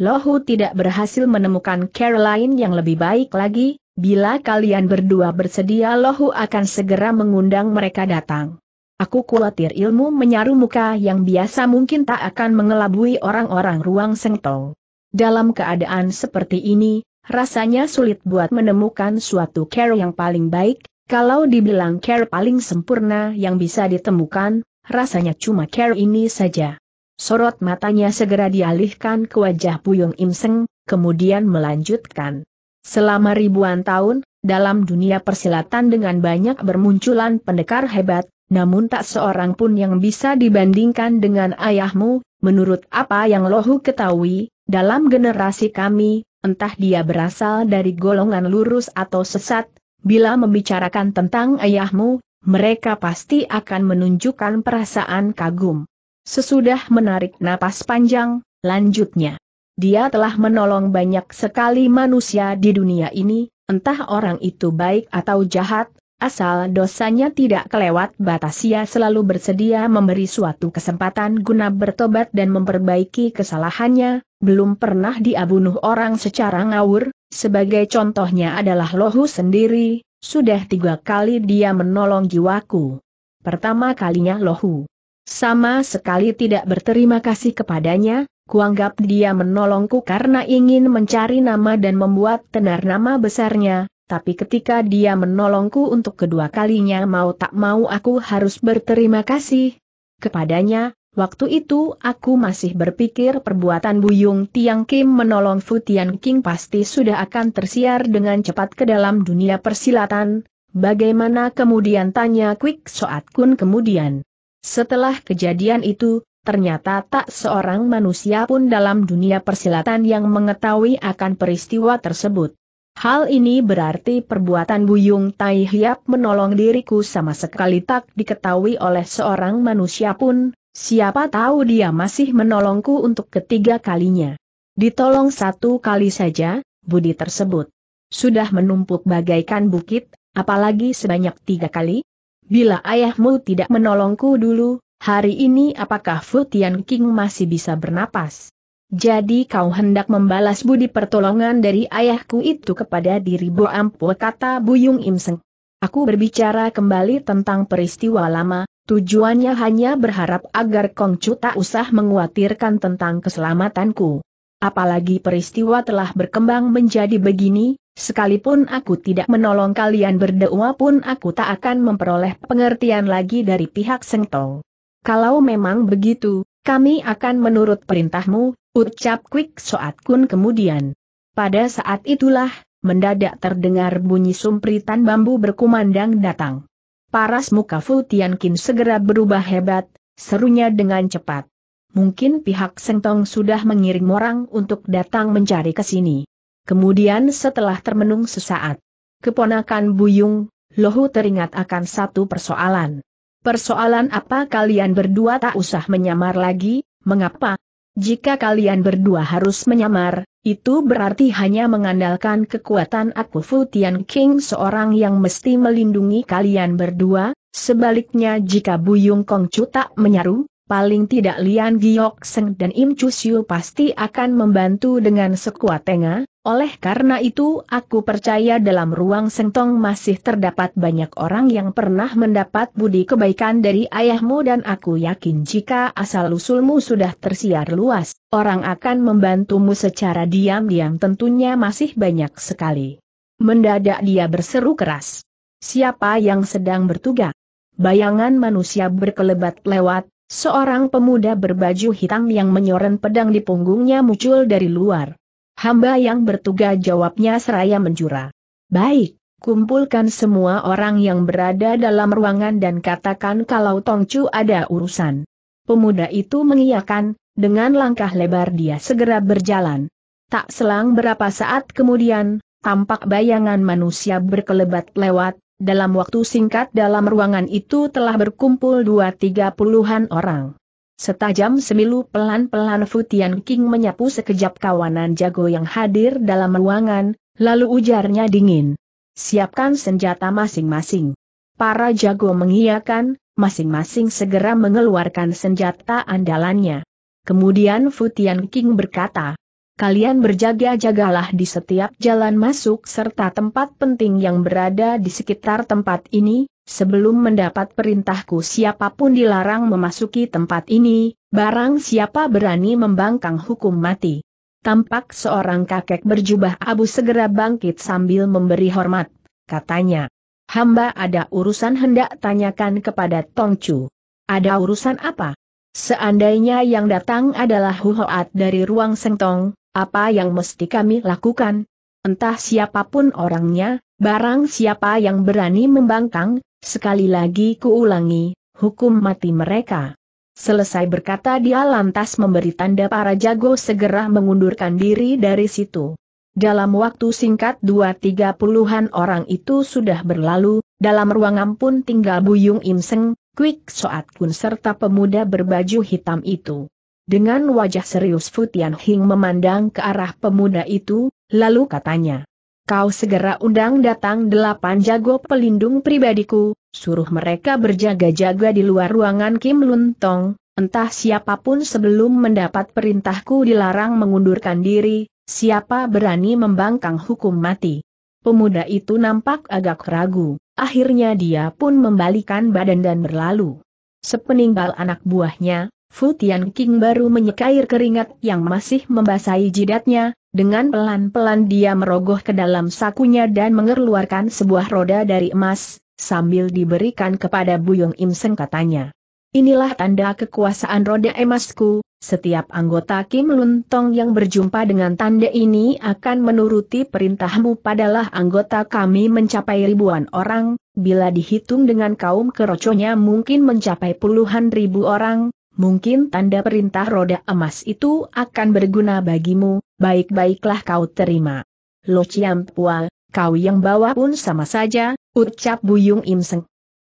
Lohu tidak berhasil menemukan Carol lain yang lebih baik lagi, bila kalian berdua bersedia Lohu akan segera mengundang mereka datang. Aku khawatir ilmu menyaru muka yang biasa mungkin tak akan mengelabui orang-orang ruang sengtong. Dalam keadaan seperti ini, rasanya sulit buat menemukan suatu care yang paling baik, kalau dibilang care paling sempurna yang bisa ditemukan, rasanya cuma care ini saja. Sorot matanya segera dialihkan ke wajah Puyung Imseng, kemudian melanjutkan. Selama ribuan tahun, dalam dunia persilatan dengan banyak bermunculan pendekar hebat, namun tak seorang pun yang bisa dibandingkan dengan ayahmu, menurut apa yang Lohu ketahui, dalam generasi kami, entah dia berasal dari golongan lurus atau sesat, Bila membicarakan tentang ayahmu, mereka pasti akan menunjukkan perasaan kagum. Sesudah menarik napas panjang, lanjutnya. Dia telah menolong banyak sekali manusia di dunia ini, entah orang itu baik atau jahat, asal dosanya tidak kelewat batas ia selalu bersedia memberi suatu kesempatan guna bertobat dan memperbaiki kesalahannya, belum pernah diabunuh orang secara ngawur, sebagai contohnya adalah Lohu sendiri, sudah tiga kali dia menolong jiwaku. Pertama kalinya Lohu. Sama sekali tidak berterima kasih kepadanya, kuanggap dia menolongku karena ingin mencari nama dan membuat tenar nama besarnya, tapi ketika dia menolongku untuk kedua kalinya mau tak mau aku harus berterima kasih kepadanya, Waktu itu aku masih berpikir perbuatan Buyung Tiang Kim menolong Fu Tian King pasti sudah akan tersiar dengan cepat ke dalam dunia persilatan, bagaimana kemudian tanya Quick Soat Kun kemudian. Setelah kejadian itu, ternyata tak seorang manusia pun dalam dunia persilatan yang mengetahui akan peristiwa tersebut. Hal ini berarti perbuatan Buyung Tai Hiap menolong diriku sama sekali tak diketahui oleh seorang manusia pun, Siapa tahu dia masih menolongku untuk ketiga kalinya. Ditolong satu kali saja, budi tersebut. Sudah menumpuk bagaikan bukit, apalagi sebanyak tiga kali? Bila ayahmu tidak menolongku dulu, hari ini apakah Fu Tian King masih bisa bernapas? Jadi kau hendak membalas budi pertolongan dari ayahku itu kepada diri Bo Ampul? kata Bu Buyung Imseng. Aku berbicara kembali tentang peristiwa lama, Tujuannya hanya berharap agar Kongcu tak usah menguatirkan tentang keselamatanku. Apalagi peristiwa telah berkembang menjadi begini, sekalipun aku tidak menolong kalian berdoa pun aku tak akan memperoleh pengertian lagi dari pihak Sengtong. Kalau memang begitu, kami akan menurut perintahmu, ucap Quick Soat Kun kemudian. Pada saat itulah, mendadak terdengar bunyi sumpritan bambu berkumandang datang. Paras muka Fu Tianqin segera berubah hebat, serunya dengan cepat. Mungkin pihak Sengtong sudah mengirim orang untuk datang mencari ke sini. Kemudian setelah termenung sesaat, keponakan Buyung, Lohu teringat akan satu persoalan. Persoalan apa kalian berdua tak usah menyamar lagi, mengapa? Jika kalian berdua harus menyamar, itu berarti hanya mengandalkan kekuatan aku Fu Tian King seorang yang mesti melindungi kalian berdua, sebaliknya jika Buyung Chu tak menyaru, paling tidak Lian Giok Seng dan Im Chu Siu pasti akan membantu dengan sekuat tengah, oleh karena itu aku percaya dalam ruang sentong masih terdapat banyak orang yang pernah mendapat budi kebaikan dari ayahmu dan aku yakin jika asal-usulmu sudah tersiar luas, orang akan membantumu secara diam-diam tentunya masih banyak sekali. Mendadak dia berseru keras. Siapa yang sedang bertugas? Bayangan manusia berkelebat lewat, seorang pemuda berbaju hitam yang menyoren pedang di punggungnya muncul dari luar. Hamba yang bertugas jawabnya seraya menjura. Baik, kumpulkan semua orang yang berada dalam ruangan dan katakan kalau Tongcu ada urusan. Pemuda itu mengiyakan, dengan langkah lebar dia segera berjalan. Tak selang berapa saat kemudian, tampak bayangan manusia berkelebat lewat, dalam waktu singkat dalam ruangan itu telah berkumpul dua tiga puluhan orang. Setajam semilu pelan-pelan Futian King menyapu sekejap kawanan jago yang hadir dalam ruangan, lalu ujarnya dingin. Siapkan senjata masing-masing. Para jago mengiyakan, masing-masing segera mengeluarkan senjata andalannya. Kemudian Futian King berkata, Kalian berjaga-jagalah di setiap jalan masuk serta tempat penting yang berada di sekitar tempat ini, Sebelum mendapat perintahku siapapun dilarang memasuki tempat ini, barang siapa berani membangkang hukum mati. Tampak seorang kakek berjubah abu segera bangkit sambil memberi hormat, katanya. Hamba ada urusan hendak tanyakan kepada Tongcu. Ada urusan apa? Seandainya yang datang adalah Huhoat dari ruang sengtong, apa yang mesti kami lakukan? Entah siapapun orangnya, barang siapa yang berani membangkang, Sekali lagi kuulangi, hukum mati mereka. Selesai berkata dia lantas memberi tanda para jago segera mengundurkan diri dari situ. Dalam waktu singkat dua tiga puluhan orang itu sudah berlalu, dalam ruangan pun tinggal Buyung Imseng, Quick Soat Kun serta pemuda berbaju hitam itu. Dengan wajah serius Futian Hing memandang ke arah pemuda itu, lalu katanya, kau segera undang datang delapan jago pelindung pribadiku, suruh mereka berjaga-jaga di luar ruangan Kim Lun Tong, entah siapapun sebelum mendapat perintahku dilarang mengundurkan diri, siapa berani membangkang hukum mati. Pemuda itu nampak agak ragu, akhirnya dia pun membalikan badan dan berlalu. Sepeninggal anak buahnya, Fu King baru menyekair keringat yang masih membasahi jidatnya, dengan pelan-pelan dia merogoh ke dalam sakunya dan mengeluarkan sebuah roda dari emas, sambil diberikan kepada Buyung Im Seng katanya. Inilah tanda kekuasaan roda emasku, setiap anggota Kim Luntong yang berjumpa dengan tanda ini akan menuruti perintahmu padalah anggota kami mencapai ribuan orang, bila dihitung dengan kaum keroconya mungkin mencapai puluhan ribu orang, mungkin tanda perintah roda emas itu akan berguna bagimu, baik-baiklah kau terima. Lo Chiam pual, kau yang bawa pun sama saja, ucap Buyung Im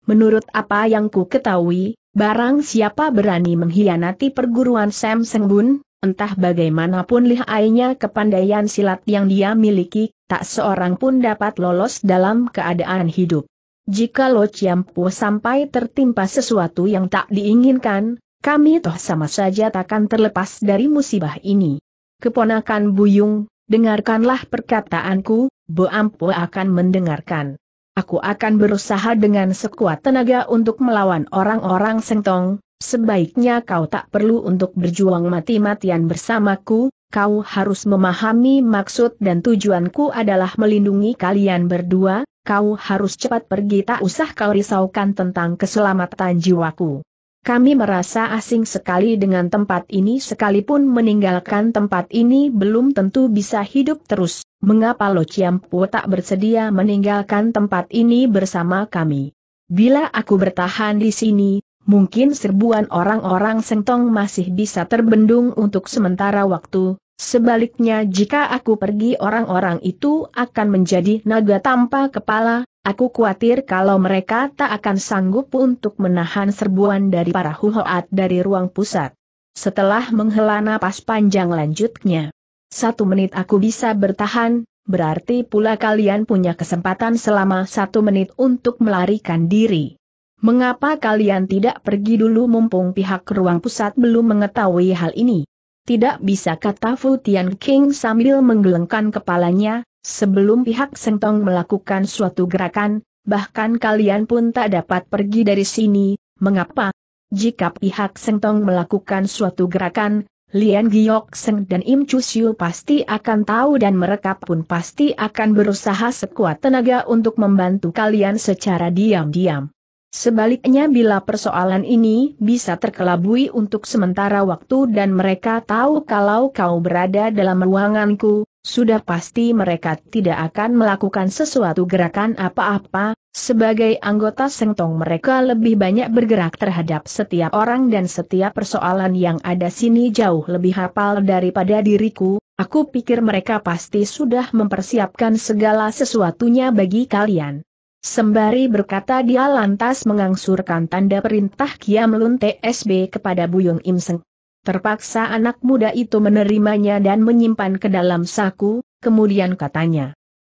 Menurut apa yang ku ketahui, barang siapa berani mengkhianati perguruan Sam Seng Bun, entah bagaimanapun lihainya kepandaian silat yang dia miliki, tak seorang pun dapat lolos dalam keadaan hidup. Jika Lo Chiam Pua sampai tertimpa sesuatu yang tak diinginkan, kami toh sama saja takkan terlepas dari musibah ini. Keponakan Buyung, dengarkanlah perkataanku, Bo Ampo akan mendengarkan. Aku akan berusaha dengan sekuat tenaga untuk melawan orang-orang sengtong, sebaiknya kau tak perlu untuk berjuang mati-matian bersamaku, kau harus memahami maksud dan tujuanku adalah melindungi kalian berdua, kau harus cepat pergi tak usah kau risaukan tentang keselamatan jiwaku kami merasa asing sekali dengan tempat ini sekalipun meninggalkan tempat ini belum tentu bisa hidup terus. Mengapa Lo Ciampu tak bersedia meninggalkan tempat ini bersama kami? Bila aku bertahan di sini, mungkin serbuan orang-orang sengtong masih bisa terbendung untuk sementara waktu. Sebaliknya jika aku pergi orang-orang itu akan menjadi naga tanpa kepala, Aku khawatir kalau mereka tak akan sanggup untuk menahan serbuan dari para huhoat dari ruang pusat. Setelah menghela napas panjang lanjutnya. Satu menit aku bisa bertahan, berarti pula kalian punya kesempatan selama satu menit untuk melarikan diri. Mengapa kalian tidak pergi dulu mumpung pihak ruang pusat belum mengetahui hal ini? Tidak bisa kata Fu Tian King sambil menggelengkan kepalanya, Sebelum pihak Sengtong melakukan suatu gerakan, bahkan kalian pun tak dapat pergi dari sini, mengapa? Jika pihak Sengtong melakukan suatu gerakan, Lian Giok Seng dan Im Chusyu pasti akan tahu dan mereka pun pasti akan berusaha sekuat tenaga untuk membantu kalian secara diam-diam. Sebaliknya bila persoalan ini bisa terkelabui untuk sementara waktu dan mereka tahu kalau kau berada dalam ruanganku, sudah pasti mereka tidak akan melakukan sesuatu gerakan apa-apa, sebagai anggota sengtong mereka lebih banyak bergerak terhadap setiap orang dan setiap persoalan yang ada sini jauh lebih hafal daripada diriku, aku pikir mereka pasti sudah mempersiapkan segala sesuatunya bagi kalian. Sembari berkata dia lantas mengangsurkan tanda perintah Kiam Lun TSB kepada Buyung Im Terpaksa anak muda itu menerimanya dan menyimpan ke dalam saku, kemudian katanya,